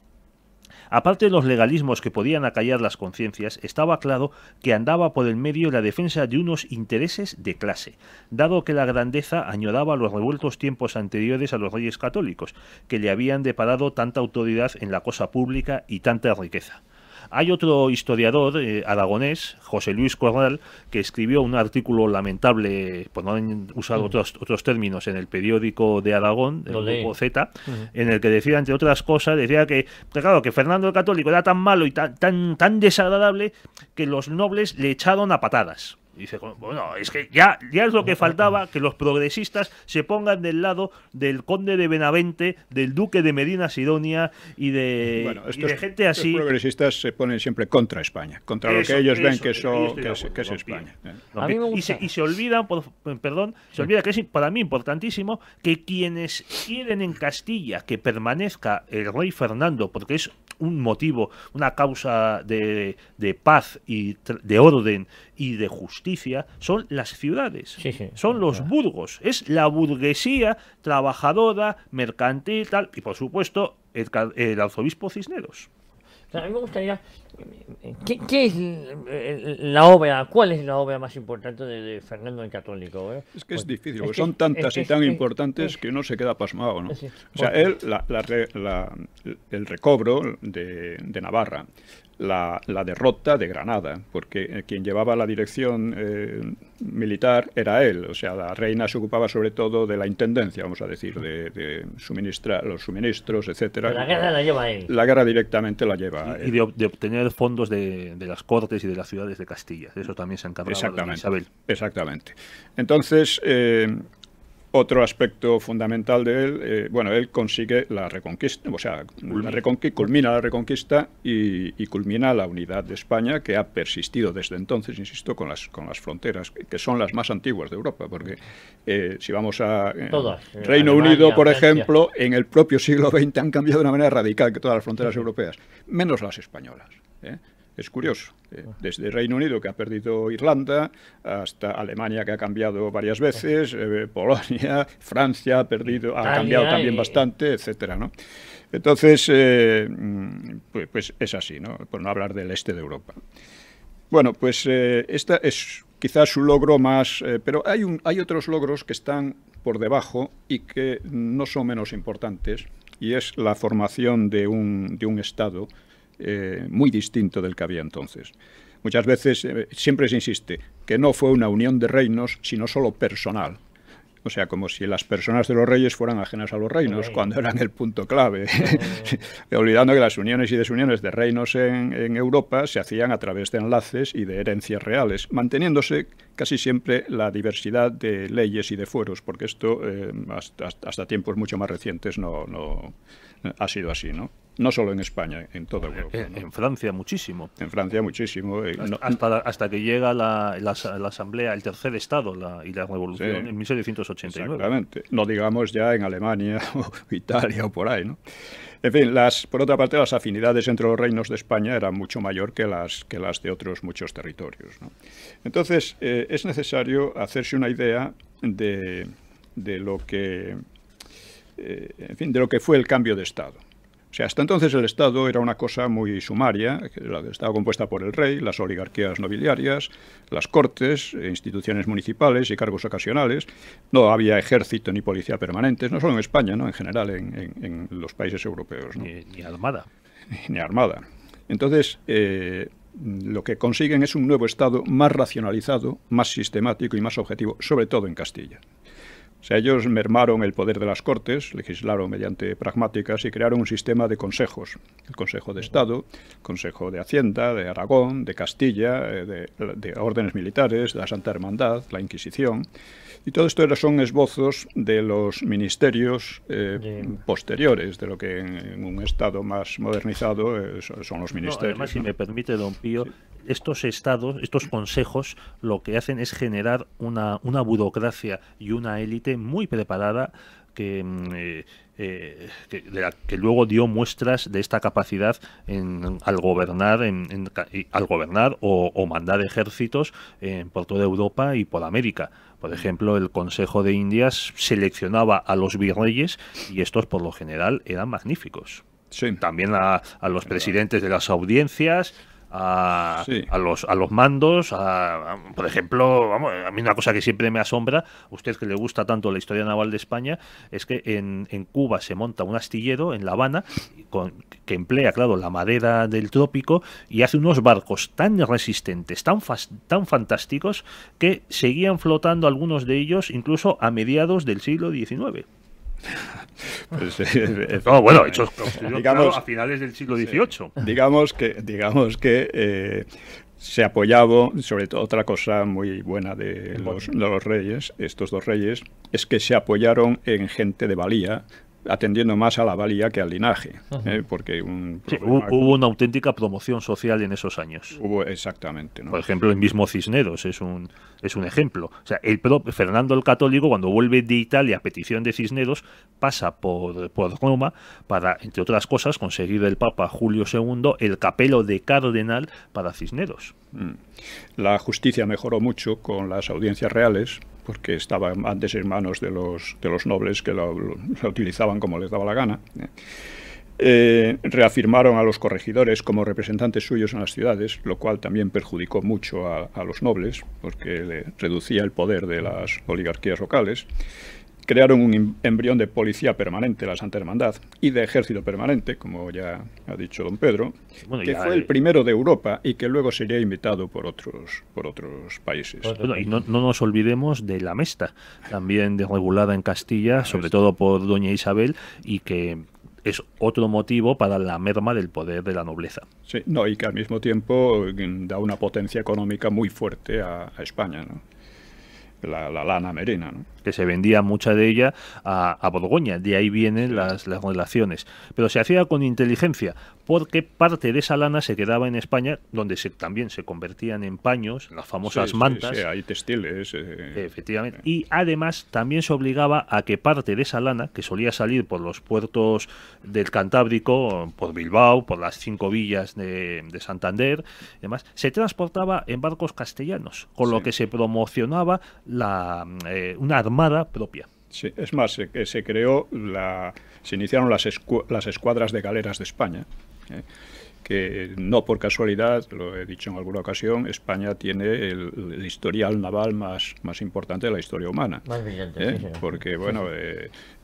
Speaker 1: Aparte de los legalismos que podían acallar las conciencias, estaba claro que andaba por el medio la defensa de unos intereses de clase, dado que la grandeza a los revueltos tiempos anteriores a los reyes católicos, que le habían deparado tanta autoridad en la cosa pública y tanta riqueza. Hay otro historiador eh, aragonés, José Luis Corral, que escribió un artículo lamentable, por no usar usado otros, otros términos, en el periódico de Aragón, el Z, en el que decía, entre otras cosas, decía que, claro, que Fernando el Católico era tan malo y tan, tan, tan desagradable que los nobles le echaron a patadas. Dice, bueno, es que ya, ya es lo que faltaba, que los progresistas se pongan del lado del conde de Benavente, del duque de Medina Sidonia y de, gente así. Los progresistas se ponen
Speaker 3: siempre contra España, contra lo que ellos ven que, es, España. ¿eh? Y,
Speaker 1: se, y olvidan, por, eh, perdón, se olvida que es para mí importantísimo que quienes quieren en Castilla que permanezca el rey Fernando, porque es un motivo, una causa de, de paz y de orden y de justicia, son las ciudades, son los burgos, es la burguesía trabajadora, mercantil, tal, y por supuesto el arzobispo Cisneros
Speaker 2: a mí me gustaría. ¿Qué, es la obra? ¿Cuál es la obra más importante de, Fernando
Speaker 3: el Católico? Eh? Es que es pues, difícil, porque son tantas y tan importantes que uno se queda pasmado, ¿no? o sea, pues él, el recobro de Navarra, la, derrota de Granada, porque eh, quien llevaba la dirección eh, militar era él, o sea, la reina se ocupaba sobre todo de la intendencia, vamos a decir, de, suministrar los suministros, etcétera. La guerra la lleva él. La guerra directamente la lleva y, él. Y de, obtener fondos de, las cortes y de las ciudades de Castilla, eso también se encargaba Isabel. Exactamente. Entonces, eh, otro aspecto fundamental de él, eh, bueno, él consigue la reconquista, o sea, culmina la reconquista y, culmina la unidad de España, que ha persistido desde entonces, insisto, con las, con las fronteras, que son las más antiguas de Europa, porque eh, si vamos a eh, Reino Unido, por ejemplo, en el propio siglo XX han cambiado de una manera radical que todas las fronteras europeas, menos las españolas. ¿eh? Es curioso. Eh, desde Reino Unido, que ha perdido Irlanda, hasta Alemania, que ha cambiado varias veces, eh, Polonia, Francia ha, perdido, ha cambiado también bastante, etcétera, ¿no? Entonces, eh, mm, pues, pues, es así, ¿no? Por no hablar del este de Europa. Bueno, pues esta es quizás su logro más, pero hay, un, hay otros logros que están por debajo y que no son menos importantes, y es la formación de un, de un Estado eh, muy distinto del que había entonces. Muchas veces eh, siempre se insiste que no fue una unión de reinos, sino solo personal. O sea, como si las personas de los reyes fueran ajenas a los reinos, cuando eran el punto clave. [laughs] Olvidando que las uniones y desuniones de reinos en, Europa se hacían a través de enlaces y de herencias reales, manteniéndose casi siempre la diversidad de leyes y de fueros, porque esto eh, hasta, tiempos mucho más recientes no ha sido así, ¿no? No solo en España, en todo eh, Europa. En, en Francia muchísimo. En Francia muchísimo. Eh, hasta, que llega la, Asamblea, el tercer Estado y la Revolución en 1789. Exactamente. No digamos ya en Alemania [laughs] o Italia o por ahí, ¿no? En fin, las, por otra parte, las afinidades entre los reinos de España eran mucho mayor que las, que las de otros muchos territorios. Entonces, eh, es necesario hacerse una idea de lo que eh, en fin, de lo que fue el cambio de Estado. O sea, hasta entonces el Estado era una cosa muy sumaria, estaba compuesta por el rey, las oligarquías nobiliarias, las cortes, eh, instituciones municipales y cargos ocasionales. No había ejército ni policía permanentes, no solo en España, ¿no? en general en, los países europeos. Ni, armada. [laughs] Ni armada. Entonces, eh, lo que consiguen es un nuevo Estado más racionalizado, más sistemático y más objetivo, sobre todo en Castilla. O sea, ellos mermaron el poder de las Cortes, legislaron mediante pragmáticas y crearon un sistema de consejos. El Consejo de Estado, el Consejo de Hacienda, de Aragón, de Castilla, eh, de, órdenes militares, de la Santa Hermandad, la Inquisición. Y todo esto son esbozos de los ministerios eh, posteriores, de lo que en, un Estado más modernizado eh, son los ministerios. si me
Speaker 1: permite, don Pío, estos estados, estos consejos, lo que hacen es generar una, burocracia y una élite muy preparada que, mm, eh, eh, que, luego dio muestras de esta capacidad en, al gobernar, en, al gobernar o, mandar ejércitos eh, por toda Europa y por América. Por ejemplo, el Consejo de Indias seleccionaba a los virreyes y estos por lo general eran magníficos. También a los presidentes de las audiencias, a, los, a los mandos. por ejemplo, a mí una cosa que siempre me asombra, usted que le gusta tanto la historia naval de España, es que en, Cuba se monta un astillero en La Habana que emplea, claro, la madera del trópico y hace unos barcos tan resistentes, tan, tan fantásticos, que seguían flotando algunos de ellos incluso a mediados del siglo XIX. Pues,
Speaker 3: eh, eh, bueno, hechos digamos, a finales del siglo XVIII. Digamos que, digamos que eh, se apoyaba, sobre todo otra cosa muy buena de los, reyes, estos dos reyes, es que se apoyaron en gente de valía atendiendo más a la valía que al linaje, porque hubo, una auténtica promoción social
Speaker 1: en esos años. Hubo exactamente. Por ejemplo, el mismo Cisneros es un es un ejemplo. O sea, el propio Fernando el Católico, cuando vuelve de Italia a petición de Cisneros, pasa por, Roma para, entre otras cosas, conseguir del Papa Julio II el capelo de cardenal
Speaker 3: para Cisneros. Mm. La justicia mejoró mucho con las audiencias reales, porque estaba antes en manos de los, de los nobles que la utilizaban como les daba la gana. ¿eh? Eh, reafirmaron a los corregidores como representantes suyos en las ciudades, lo cual también perjudicó mucho a, los nobles, porque le reducía el poder de las oligarquías locales. Crearon un em-, embrión de policía permanente, la Santa Hermandad, y de ejército permanente, como ya ha dicho don Pedro, que fue el eh. primero de Europa y que luego sería invitado por otros, por otros países. y
Speaker 1: no, no, nos olvidemos de la Mesta, también desregulada en Castilla, sobre todo por doña Isabel, y
Speaker 3: que es otro motivo para la merma del poder de la nobleza. Sí, no, y que al mismo tiempo mm, da una potencia económica muy fuerte a, España, ¿no? la, lana merena... ¿no? Que se vendía mucha de ella a, Borgoña, de ahí vienen las,
Speaker 1: las, relaciones. Pero se hacía con inteligencia, porque parte de esa lana se quedaba en España, donde se, también se convertían en paños, las famosas mantas. Sí, hay
Speaker 3: textiles. Eh, efectivamente.
Speaker 1: Y además también se obligaba a que parte de esa lana, que solía salir por los puertos del Cantábrico, por Bilbao, por las cinco villas de, de Santander, ...además se transportaba en barcos castellanos, con lo que se promocionaba
Speaker 3: la, eh, una armada propia. Sí, es más, se, eh, creó, la, se iniciaron las, las escuadras de galeras de España. Eh, que no por casualidad, lo he dicho en alguna ocasión, España tiene el, historial naval más, importante de la historia humana. Más brillante, Porque, bueno,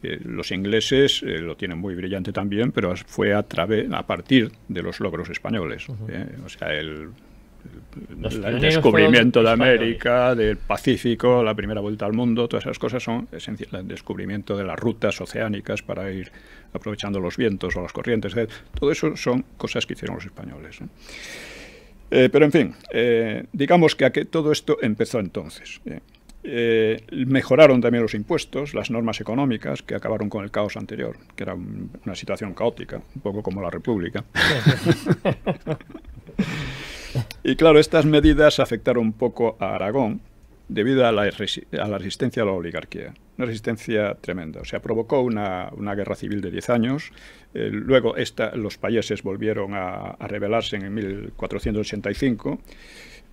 Speaker 3: los ingleses lo tienen muy brillante también, pero fue a, través, a partir de los logros españoles. O sea, el el descubrimiento de América, del Pacífico, la primera vuelta al mundo, todas esas cosas son esenciales. El descubrimiento de las rutas oceánicas para ir aprovechando los vientos o las corrientes, todo eso son cosas que hicieron los españoles. Eh, pero en fin, eh, digamos que todo esto empezó entonces. Eh, mejoraron también los impuestos, las normas económicas que acabaron con el caos anterior, que era una situación caótica, un poco como la República. [laughs] Y claro, estas medidas afectaron un poco a Aragón debido a la, resistencia a la oligarquía. Una resistencia tremenda. O sea, provocó una, guerra civil de 10 años. Eh, luego esta, los países volvieron a, rebelarse en 1485.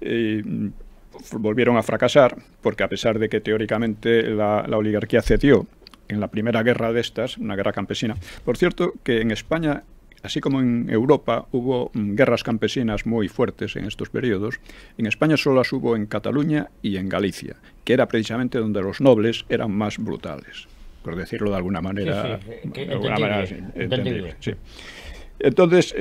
Speaker 3: Mm, volvieron a fracasar, porque a pesar de que teóricamente la, oligarquía cedió en la primera guerra de estas, una guerra campesina. Por cierto, que en España Así como en Europa hubo mm, guerras campesinas muy fuertes en estos periodos, en España solo las hubo en Cataluña y en Galicia, que era precisamente donde los nobles eran más brutales, por decirlo de alguna manera. Entonces,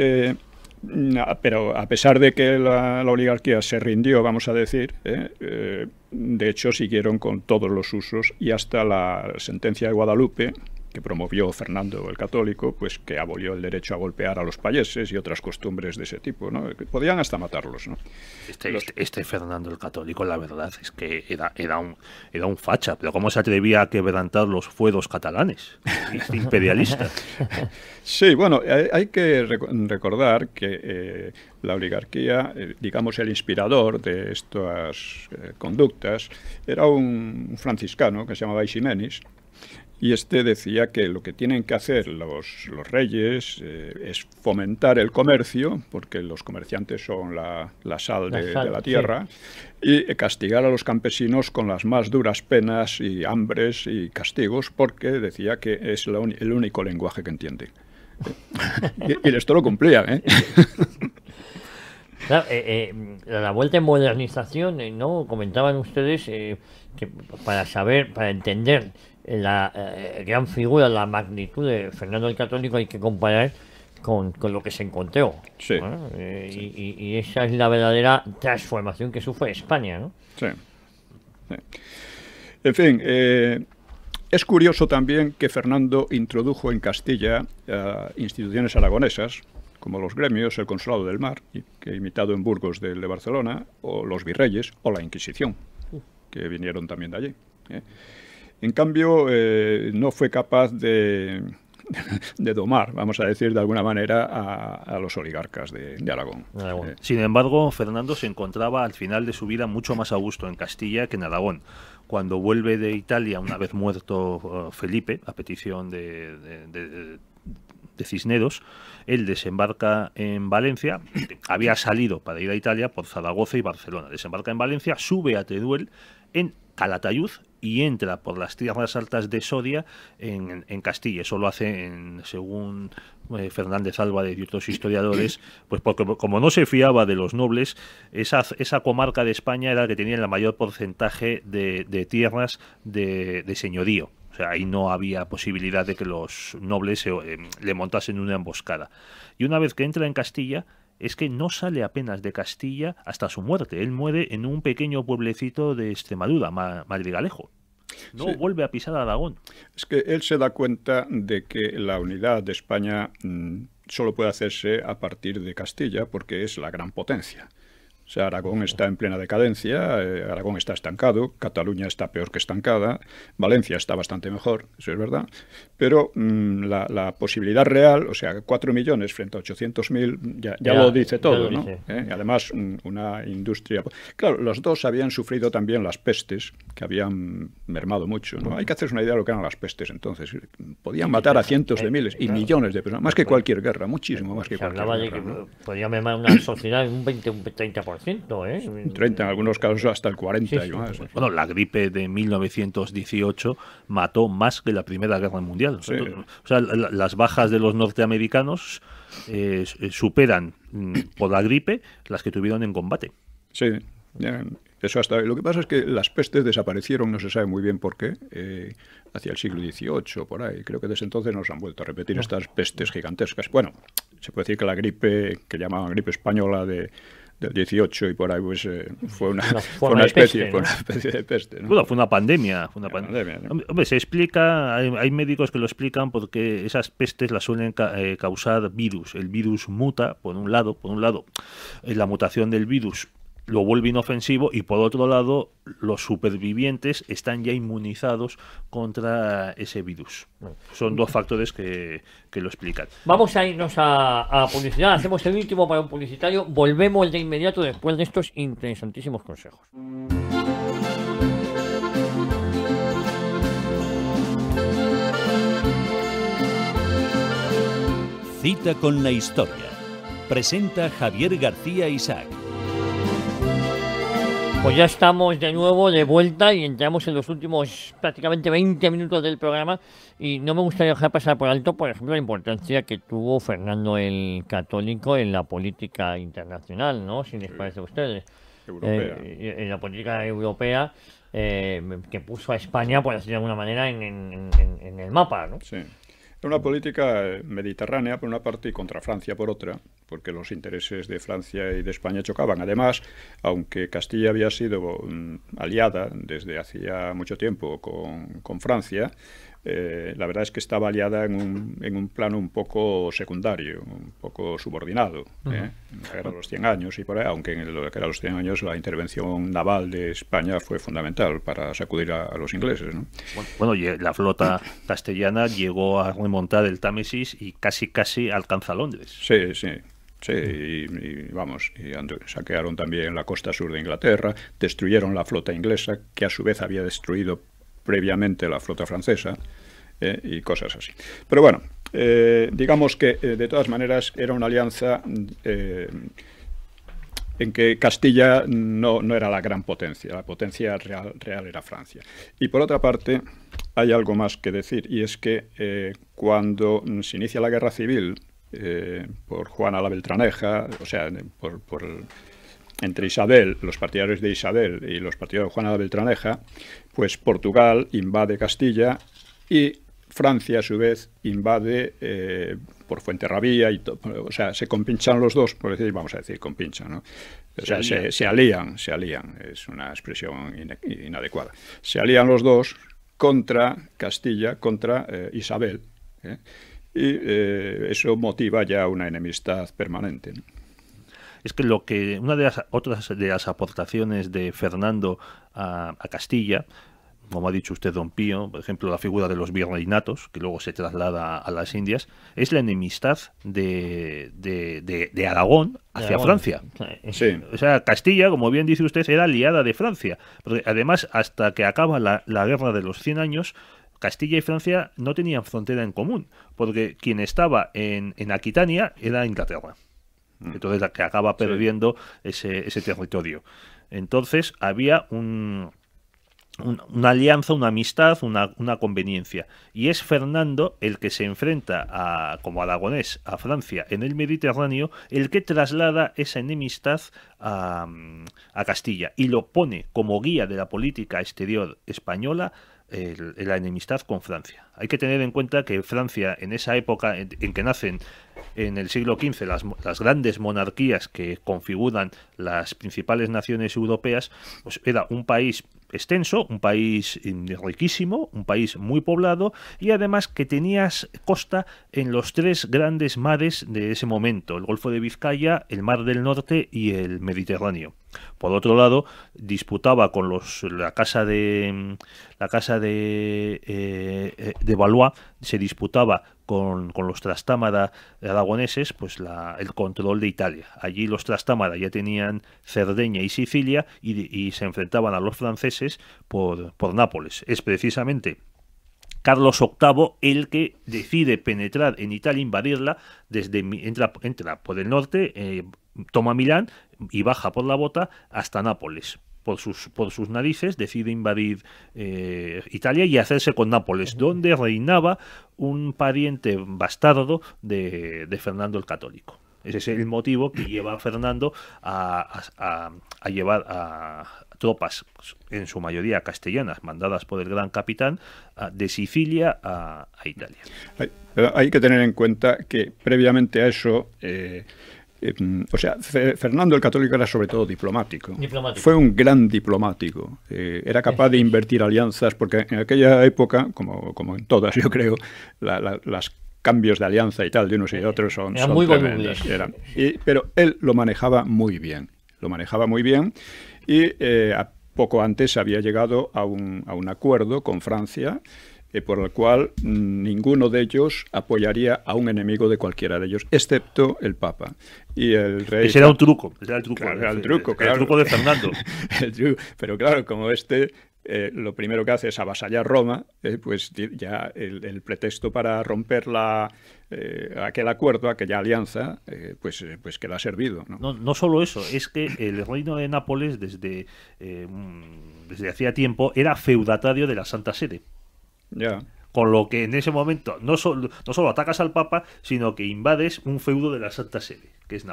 Speaker 3: pero a pesar de que la, oligarquía se rindió, vamos a decir, eh, eh, de hecho siguieron con todos los usos y hasta la sentencia de Guadalupe, que promovió Fernando el Católico, pues que abolió el derecho a golpear a los payeses y otras costumbres de ese tipo, ¿no? Que podían hasta matarlos, ¿no? Este, este, este Fernando el Católico, la verdad, es que era, un,
Speaker 1: era un facha, pero ¿cómo se atrevía a quebrantar los fueros catalanes? Este imperialista.
Speaker 3: [laughs] sí, bueno, hay, que recordar que eh, la oligarquía, eh, digamos el inspirador de estas eh, conductas, era un franciscano que se llamaba Ximenes y este decía que lo que tienen que hacer los, los reyes eh, es fomentar el comercio, porque los comerciantes son la, sal, de, la tierra, y castigar a los campesinos con las más duras penas y hambres y castigos, porque decía que es el único lenguaje que entiende. [laughs] y, esto lo cumplía. ¿eh?
Speaker 2: Eh, la vuelta en modernización, ¿no? Comentaban ustedes que para saber, para entender la eh, gran figura, la magnitud de Fernando el Católico hay que comparar con, lo que se encontró. Sí. Eh, y, esa es la verdadera transformación que sufre España. ¿no?
Speaker 3: Sí. En fin, eh, es curioso también que Fernando introdujo en Castilla instituciones aragonesas, como los gremios, el Consulado del Mar, que imitado en Burgos del de Barcelona, o los virreyes, o la Inquisición, que vinieron también de allí. En cambio, eh, no fue capaz [laughs] de, domar, vamos a decir de alguna manera, a, los oligarcas de, Aragón. Ah, eh, Sin
Speaker 1: embargo, Fernando se encontraba al final de su vida mucho más a gusto en Castilla que en Aragón. Cuando vuelve de Italia, una vez muerto eh, Felipe, a petición de, de Cisneros, él desembarca en Valencia, había salido para ir a Italia por Zaragoza y Barcelona, desembarca en Valencia, sube a Teruel, en Calatayud y entra por las tierras altas de Sodia en, en Castilla. Eso lo hace, en, según eh, Fernández Álvarez y otros historiadores, pues porque como no se fiaba de los nobles, esa, esa comarca de España era la que tenía el mayor porcentaje de, de tierras de, señorío. O sea, ahí no había posibilidad de que los nobles eh, le montasen una emboscada. Y una vez que entra en Castilla, es que no sale apenas de Castilla hasta su muerte. Él muere en un pequeño pueblecito de Extremadura, Madrigalejo.
Speaker 3: No vuelve a pisar a Aragón. Es que él se da cuenta de que la unidad de España mm, solo puede hacerse a partir de Castilla porque es la gran potencia. O sea, Aragón está en plena decadencia, eh, Aragón está estancado, Cataluña está peor que estancada, Valencia está bastante mejor, eso es verdad, pero mm, la, posibilidad real, o sea, 4 millones frente a 800.000, ya, ya, lo dice todo, ¿no? Eh, y además, mm, una industria... Claro, los dos habían sufrido también las pestes, que habían mermado mucho, ¿no? Hay que hacerse una idea de lo que eran las pestes entonces. Podían matar a cientos de miles y millones de personas, más que pues, cualquier guerra, muchísimo pues más que cualquier guerra.
Speaker 2: hablaba que podía mermar una sociedad en un 20
Speaker 1: un 30%.
Speaker 2: 30, ¿eh? en
Speaker 3: algunos casos hasta el 40% bueno, la gripe de
Speaker 1: 1918 mató más que la Primera Guerra Mundial. O sea, las bajas de los norteamericanos eh, superan mm, por la gripe las que
Speaker 3: tuvieron en combate. Sí, eso hasta. Lo que pasa es que las pestes desaparecieron, no se sabe muy bien por qué, eh, hacia el siglo XVIII, por ahí. Creo que desde entonces nos han vuelto a repetir ah. estas pestes gigantescas. Bueno, se puede decir que la gripe, que llamaban gripe española de del 18 y por ahí pues eh, fue, una, especie, fue de peste. Bueno, fue una pandemia.
Speaker 1: se explica, hay, médicos que lo explican porque esas pestes las suelen eh, causar virus. El virus muta, por un lado, por un lado, es eh, la mutación del virus lo vuelve inofensivo y por otro lado los supervivientes están ya inmunizados contra ese virus. Son dos factores que, lo explican.
Speaker 2: Vamos a irnos a, a, publicidad, hacemos el último para un publicitario, volvemos de inmediato después de estos interesantísimos consejos.
Speaker 1: Cita con la historia. Presenta Javier García Isaac.
Speaker 2: Pues ya estamos de nuevo de vuelta y entramos en los últimos prácticamente 20 minutos del programa y no me gustaría dejar pasar por alto, por ejemplo, la importancia que tuvo Fernando el Católico en la política internacional, ¿no? Si les parece a ustedes. Eh, eh, en la política europea eh, que puso a España, por decirlo de alguna manera, en, el mapa, ¿no? Sí.
Speaker 3: una política mediterránea por una parte y contra Francia por otra, porque los intereses de Francia y de España chocaban. Además, aunque Castilla había sido mm, aliada desde hacía mucho tiempo con, Francia, eh, la verdad es que estaba aliada en un, en un, plano un poco secundario, un poco subordinado, ¿eh? en la guerra de los 100 años y por ahí, aunque en la guerra de los 100 años la intervención naval de España fue fundamental para sacudir a, los ingleses. Bueno, y la flota castellana llegó a remontar el Támesis y casi casi alcanza Londres. Sí, sí. Sí, y, vamos, y saquearon también la costa sur de Inglaterra, destruyeron la flota inglesa, que a su vez había destruido previamente la flota francesa, eh, y cosas así. Pero bueno, eh, digamos que eh, de todas maneras era una alianza en que Castilla no, era la gran potencia, la potencia real, real, era Francia. Y por otra parte, hay algo más que decir, y es que cuando se inicia la guerra civil eh, por Juana la Beltraneja, o sea, por, entre Isabel, los partidarios de Isabel y los partidarios de Juana la Beltraneja, pues Portugal invade Castilla y Francia, a su vez, invade eh, por Fuenterrabía, y o sea, se compinchan los dos, por decir, vamos a decir, compinchan, ¿no? O sea, se, alían, se alían, es una expresión inadecuada. Se alían los dos contra Castilla, contra eh, Isabel y eh, eso motiva ya una enemistad permanente. Es que lo que
Speaker 1: una de las otras de las aportaciones de Fernando a, Castilla como ha dicho usted, don Pío, por ejemplo, la figura de los virreinatos, que luego se traslada a las Indias, es la enemistad de, de, de, Aragón hacia Francia. O sea, Castilla, como bien dice usted, era aliada de Francia. además, hasta que acaba la, guerra de los 100 años, Castilla y Francia no tenían frontera en común, porque quien estaba en, Aquitania era Inglaterra. Mm. Entonces, la que acaba perdiendo ese, territorio. Entonces, había un, una alianza, una amistad, una, conveniencia. Y es Fernando el que se enfrenta a, como aragonés a Francia en el Mediterráneo, el que traslada esa enemistad a, a Castilla y lo pone como guía de la política exterior española la enemistad con Francia. Hay que tener en cuenta que Francia, en esa época en, en que nacen en el siglo XV las, grandes monarquías que configuran las principales naciones europeas, pues era un país extenso, un país mm, riquísimo, un país muy poblado y además que tenías costa en los tres grandes mares de ese momento, el Golfo de Vizcaya, el Mar del Norte y el Mediterráneo. Por otro lado, disputaba con los, la casa de mm, la casa de, eh, eh, de Valois se disputaba con, con los Trastámara eh, aragoneses pues la, el control de Italia. Allí los Trastámara ya tenían Cerdeña y Sicilia y, se enfrentaban a los franceses por, por Nápoles. Es precisamente Carlos VIII el que decide penetrar en Italia, invadirla, desde, entra, entra por el norte, eh, toma Milán y baja por la bota hasta Nápoles por sus, por sus narices, decide invadir eh, Italia y hacerse con Nápoles, donde reinaba un pariente bastardo de, de, Fernando el Católico. Ese es el motivo que [coughs] lleva a Fernando a, llevar a, tropas, en su mayoría castellanas, mandadas
Speaker 3: por el gran capitán de Sicilia a, Italia. Hay, que tener en cuenta que previamente a eso eh, Em, o sea, Fernando el Católico era sobre todo diplomático. Fue un gran diplomático. Eh, era capaz de invertir alianzas, porque en aquella época, como, en todas, [laughs] yo creo, los cambios de alianza y tal de unos y eh, otros son, muy tremendos, pero él lo manejaba muy bien. Lo manejaba muy bien y eh, a poco antes había llegado a un, a un acuerdo con Francia por el cual ninguno de ellos apoyaría a un enemigo de cualquiera de ellos, excepto el Papa. Y el rey. Ese era un truco, era el truco. de Fernando. Pero claro, como este eh, lo primero que hace es avasallar Roma, eh, pues ya el, pretexto para romper la, eh, aquel acuerdo, aquella alianza, pues, pues ha servido. ¿no? No, no solo eso, es que
Speaker 1: el reino de Nápoles desde, desde hacía tiempo era feudatario de la Santa Sede. Con lo que en ese momento no, no solo atacas al Papa, sino que invades un feudo de la Santa Sede que es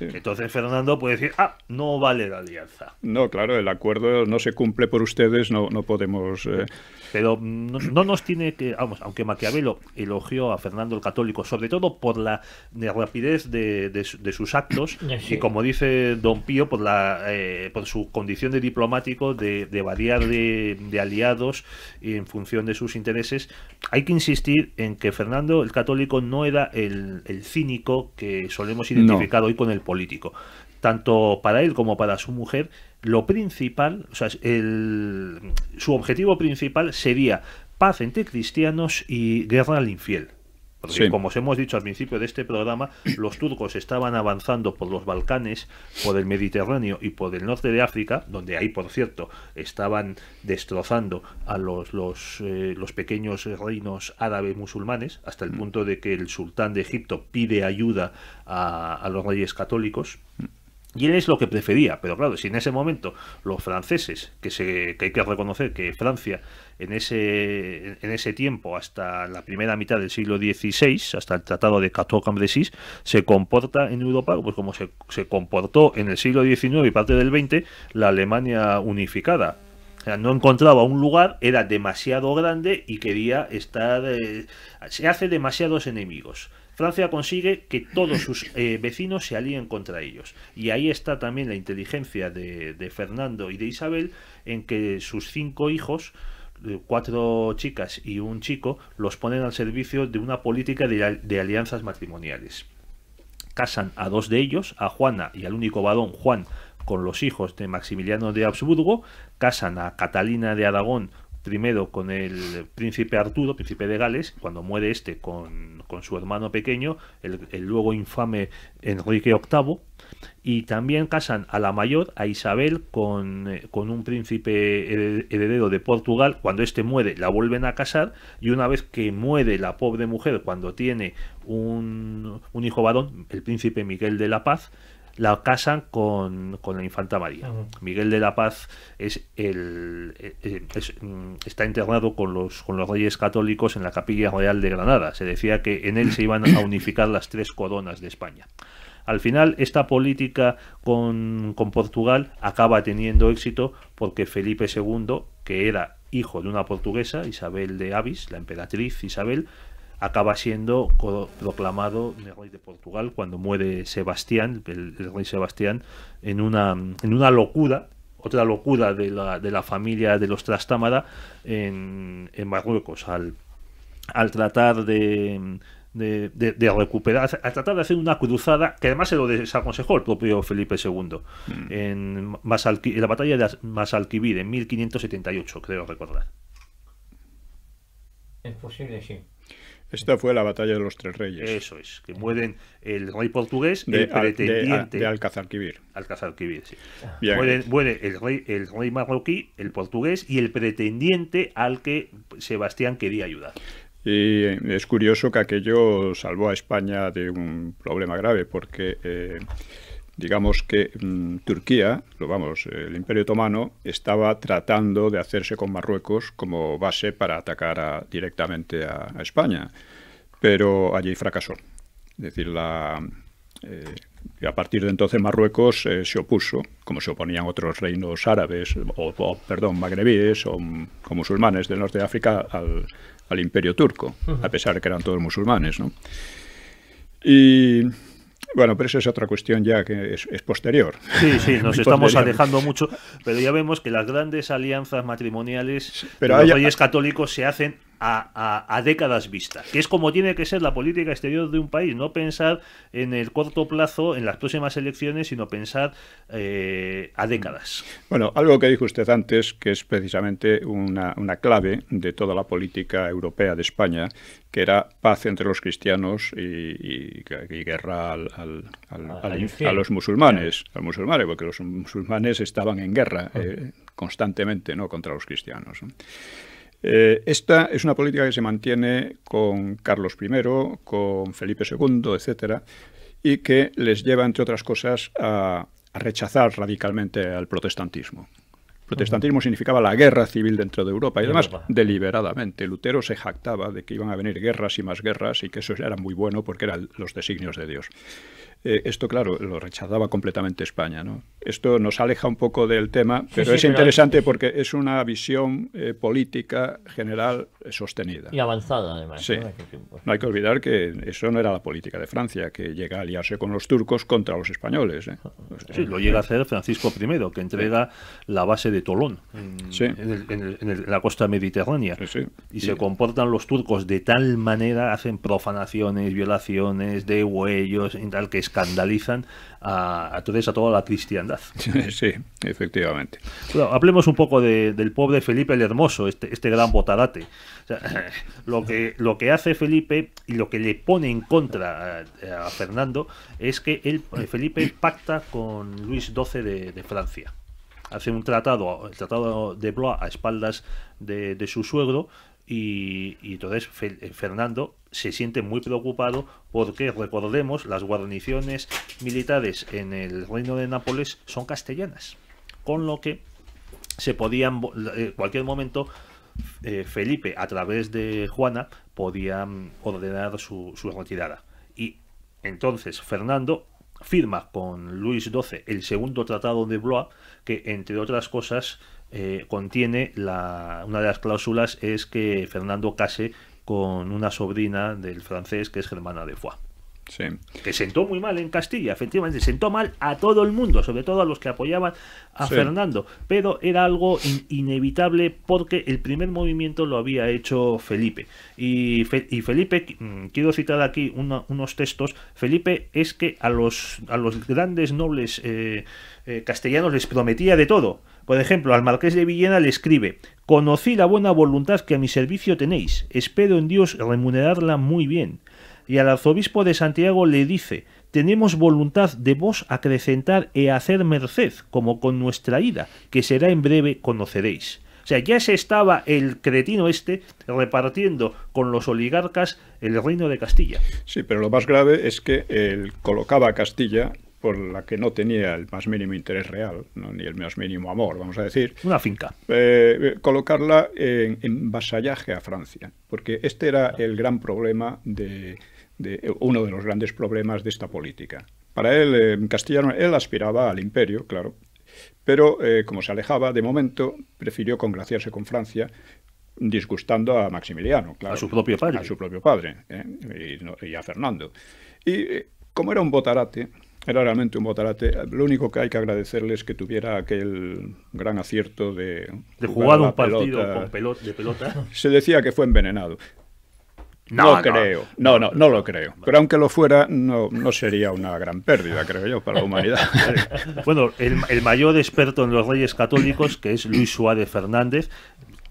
Speaker 1: Entonces Fernando puede decir, ah, no vale la alianza.
Speaker 3: No, claro, el acuerdo no se cumple por ustedes, no, no podemos... Eh. Pero mm, no, nos tiene que... Vamos, aunque Maquiavelo elogió a Fernando el Católico, sobre
Speaker 1: todo por la rapidez de, sus actos, y como dice Don Pío, por, la, eh, por su condición de diplomático, de, variar de, aliados en función de sus intereses, hay que insistir en que Fernando el Católico no era el, cínico que solemos identificar hoy con el político. Tanto para él como para su mujer, lo principal, o sea, su objetivo principal sería paz entre cristianos y guerra al infiel. Porque, como os hemos dicho al principio de este programa, [clears throat] los turcos estaban avanzando por los Balcanes, por el Mediterráneo y por el norte de África, donde ahí, por cierto, estaban destrozando a los, los, eh, pequeños reinos árabes musulmanes, hasta el mm. punto de que el sultán de Egipto pide ayuda a los reyes católicos. Mm. Y él es lo que prefería, pero claro, si en ese momento los franceses, que, hay que reconocer que Francia en ese, en ese tiempo, hasta la primera mitad del siglo XVI, hasta el Tratado de Cateau-Cambrésis, se comporta en Europa pues como se, comportó en el siglo XIX y parte del XX la Alemania unificada, o sea, no encontraba un lugar, era demasiado grande y quería estar... Eh, se hace demasiados enemigos. Francia consigue que todos sus eh, vecinos se alíen contra ellos. Y ahí está también la inteligencia de, de Fernando y de Isabel en que sus cinco hijos eh, cuatro chicas y un chico los ponen al servicio de una política de, de alianzas matrimoniales casan a dos de ellos, a Juana y al único varón Juan, con los hijos de Maximiliano de Habsburgo, casan a Catalina de Aragón primero con el príncipe Arturo, príncipe de Gales, cuando muere este con, su hermano pequeño, el, luego infame Enrique VIII, y también casan a la mayor, a Isabel, con, eh, con un príncipe heredero de Portugal, cuando este muere la vuelven a casar, y una vez que muere la pobre mujer cuando tiene un, un hijo varón, el príncipe Miguel de la Paz, la casan con, la infanta María. Miguel de la Paz es el, eh, eh, mm, está internado con los, con los reyes católicos en la Capilla Real de Granada. Se decía que en él se iban a [coughs] unificar las tres coronas de España. Al final, esta política con, con Portugal acaba teniendo éxito porque Felipe II, que era hijo de una portuguesa, Isabel de Avis, la emperatriz Isabel, acaba siendo proclamado rey de Portugal cuando muere Sebastián, el, rey Sebastián, en una, en una locura otra locura de la, de la, familia de los Trastámara en, Marruecos, al, al tratar de, de, recuperar, al tratar de hacer una cruzada, que además se lo desaconsejó el propio Felipe II, mm. en, en la batalla de Masalquivir en 1578, creo recordar. Es
Speaker 2: posible, sí.
Speaker 1: Esta fue la batalla de los Tres Reyes. Eso es, que mueren el rey portugués, y el pretendiente... Al, de, Alcazarquivir. Alcazarquivir, sí. Mueren, muere el rey, el rey marroquí, el portugués y el pretendiente al que Sebastián quería ayudar.
Speaker 3: Y eh, es curioso que aquello salvó a España de un problema grave, porque... Eh, digamos que mm, Turquía, lo vamos, el Imperio Otomano estaba tratando de hacerse con Marruecos como base para atacar directamente a, España, pero allí fracasó. Es decir, la, eh, a partir de entonces Marruecos eh, se opuso, como se oponían otros reinos árabes, o, perdón, magrebíes o, musulmanes del norte de África al, Imperio Turco, a pesar de que eran todos musulmanes, ¿no? Y bueno, pero eso es otra cuestión ya que es, posterior. Sí, sí, [laughs] nos estamos alejando mucho,
Speaker 1: pero ya vemos que las grandes alianzas matrimoniales de los reyes católicos se hacen a, décadas vista, que es como tiene que ser la política exterior de un país, no pensar en el corto plazo, en las próximas elecciones, sino pensar eh, a décadas.
Speaker 3: Bueno, algo que dijo usted antes, que es precisamente una, clave de toda la política europea de España, que era paz entre los cristianos y, guerra al, a los musulmanes, al musulmanes, porque los musulmanes estaban en guerra ah. eh, constantemente, no, contra los cristianos. Eh, esta es una política que se mantiene con Carlos I, con Felipe II, etcétera, y que les lleva, entre otras cosas, a, rechazar radicalmente al protestantismo. El protestantismo significaba la guerra civil dentro de Europa y además deliberadamente. Lutero se jactaba de que iban a venir guerras y más guerras y que eso era muy bueno porque eran los designios de Dios. Eh, esto, claro, lo rechazaba completamente España. ¿no? Esto nos aleja un poco del tema, pero es interesante porque es una visión eh, política general eh, sostenida. Y avanzada, además. Sí. Pues, ¿no? hay que olvidar que eso no era la política de Francia, que llega a aliarse con los turcos contra los españoles. Sí, lo llega a hacer
Speaker 1: Francisco I, que entrega la base de Tolón mm, en, sí. en, la costa mediterránea. Sí, y se comportan los turcos de tal manera, hacen profanaciones, violaciones de huellos, en tal que es escandalizan a, a toda la cristiandad. [laughs] Sí, efectivamente. hablemos un poco del pobre Felipe el Hermoso, este, este gran botarate. [laughs] lo, que, lo que hace Felipe y lo que le pone en contra a, Fernando es que él, eh, Felipe pacta con Luis XII de, Francia hace un tratado, el tratado de Blois a espaldas de, su suegro y, entonces eh, Fernando se siente muy preocupado porque, recordemos, las guarniciones militares en el reino de Nápoles son castellanas, con lo que se podían, en eh, cualquier momento, eh, Felipe, a través de Juana, podía ordenar su, retirada. Y entonces Fernando firma con Luis XII el segundo tratado de Blois, que entre otras cosas eh, contiene la, una de las cláusulas es que Fernando case con una sobrina del francés que es Germana de Foix. Que sentó muy mal en Castilla, efectivamente, sentó mal a todo el mundo, sobre todo a los que apoyaban a Fernando, pero era algo inevitable porque el primer movimiento lo había hecho Felipe. Y, Felipe, mm, quiero citar aquí unos textos, Felipe es que a los, a los grandes nobles... Eh, eh, castellanos les prometía de todo. Por ejemplo, al marqués de Villena le escribe, conocí la buena voluntad que a mi servicio tenéis, espero en Dios remunerarla muy bien. Y al arzobispo de Santiago le dice, tenemos voluntad de vos acrecentar e hacer merced, como con nuestra ida, que será en breve conoceréis. O sea, ya se estaba el cretino este repartiendo con
Speaker 3: los oligarcas el reino de Castilla. Sí, pero lo más grave es que él colocaba a Castilla por la que no tenía el más mínimo interés real, ni el más mínimo amor, vamos a decir. Una finca. Eh, eh, colocarla en, vasallaje a Francia, porque este era el gran problema de, uno de los grandes problemas de esta política. Para él, eh, en castellano, él aspiraba al imperio, claro, pero como se alejaba, de momento prefirió congraciarse con Francia, disgustando a Maximiliano, claro, a su propio padre, a su propio padre y, a Fernando. Y como era un botarate, era realmente un botarate. Lo único que hay que agradecerle es que tuviera aquel gran acierto de, de jugar, un partido Con
Speaker 1: pelota, de pelota.
Speaker 3: [laughs] Se decía que fue envenenado. No, no, creo, no, no, no lo creo. Pero aunque lo fuera, no, sería una gran pérdida, creo yo, para la humanidad. [laughs] Bueno, el
Speaker 1: mayor experto en los reyes católicos, que es Luis Suárez Fernández,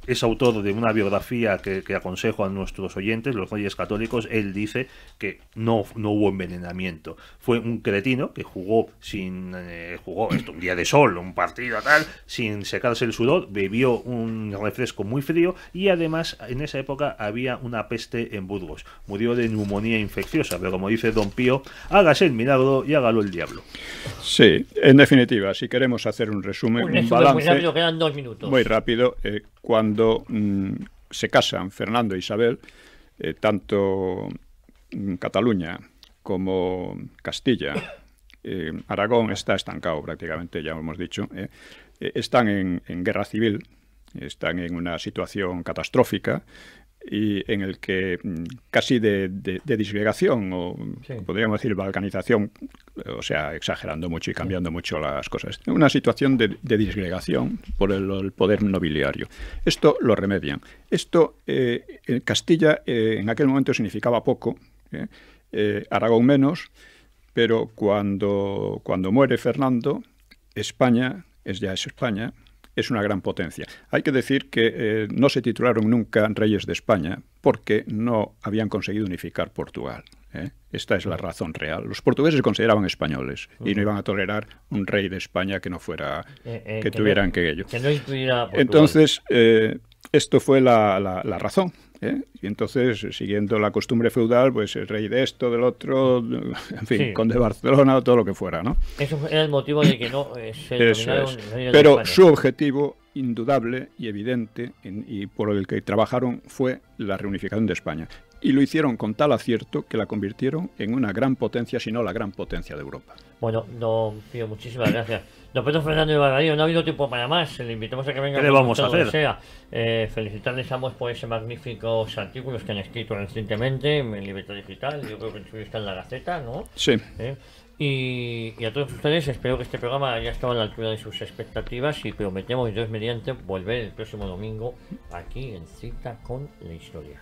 Speaker 1: es autor de una biografía que, aconsejo a nuestros oyentes, los reyes católicos, él dice que no, hubo envenenamiento. Fue un cretino que jugó sin eh, jugó un día de sol, un partido tal, sin secarse el sudor, bebió un refresco muy frío y además en esa época había una peste en Burgos. Murió de neumonía infecciosa, pero como
Speaker 3: dice don Pío, hágase el milagro y hágalo el diablo. Sí, en definitiva, si queremos hacer un resumen, un, balance muy rápido, quedan dos minutos. Muy rápido, eh, cuando mm, se casan Fernando e Isabel, eh, tanto mm, Cataluña como Castilla, [coughs] eh, Aragón está estancado prácticamente, ya hemos dicho, eh, están en, guerra civil, están en una situación catastrófica, y en el que mm, casi de, disgregación o podríamos decir balcanización, o sea, exagerando mucho y cambiando mucho las cosas, una situación de, disgregación por el, poder nobiliario. Esto lo remedian. Esto eh, en Castilla eh, en aquel momento significaba poco, ¿eh? Aragón menos, pero cuando, cuando muere Fernando, España es ya es España, es una gran potencia. Hay que decir que eh, no se titularon nunca reyes de España porque no habían conseguido unificar Portugal. ¿eh? Esta es la razón real. Los portugueses se consideraban españoles y no iban a tolerar un rey de España que no fuera, eh, que, tuvieran que, ellos. Entonces, esto fue la, la, la razón ¿eh? Y entonces, siguiendo la costumbre feudal, pues el rey de esto, del otro, en fin, con conde de Barcelona o todo lo que fuera, ¿no? Eso era el motivo de que no eh, se Pero su objetivo indudable y evidente y por el que trabajaron fue la reunificación de España. Y lo hicieron con tal acierto que la convirtieron en una gran potencia, si no la gran potencia de Europa. Bueno, no,
Speaker 2: Fío, muchísimas gracias. Don Pedro de Barbarío, no ha habido tiempo para más. Le invitamos a que venga. ¿Qué le vamos a hacer? Sea. Eh, felicitarles a ambos por esos magníficos artículos que han escrito recientemente en Libertad Digital. Yo creo que está en la Gaceta, ¿no? Sí. Eh, y, y, a todos ustedes, espero que este programa haya estado a la altura de sus expectativas y prometemos, Dios mediante, volver el próximo domingo aquí en Cita con la Historia.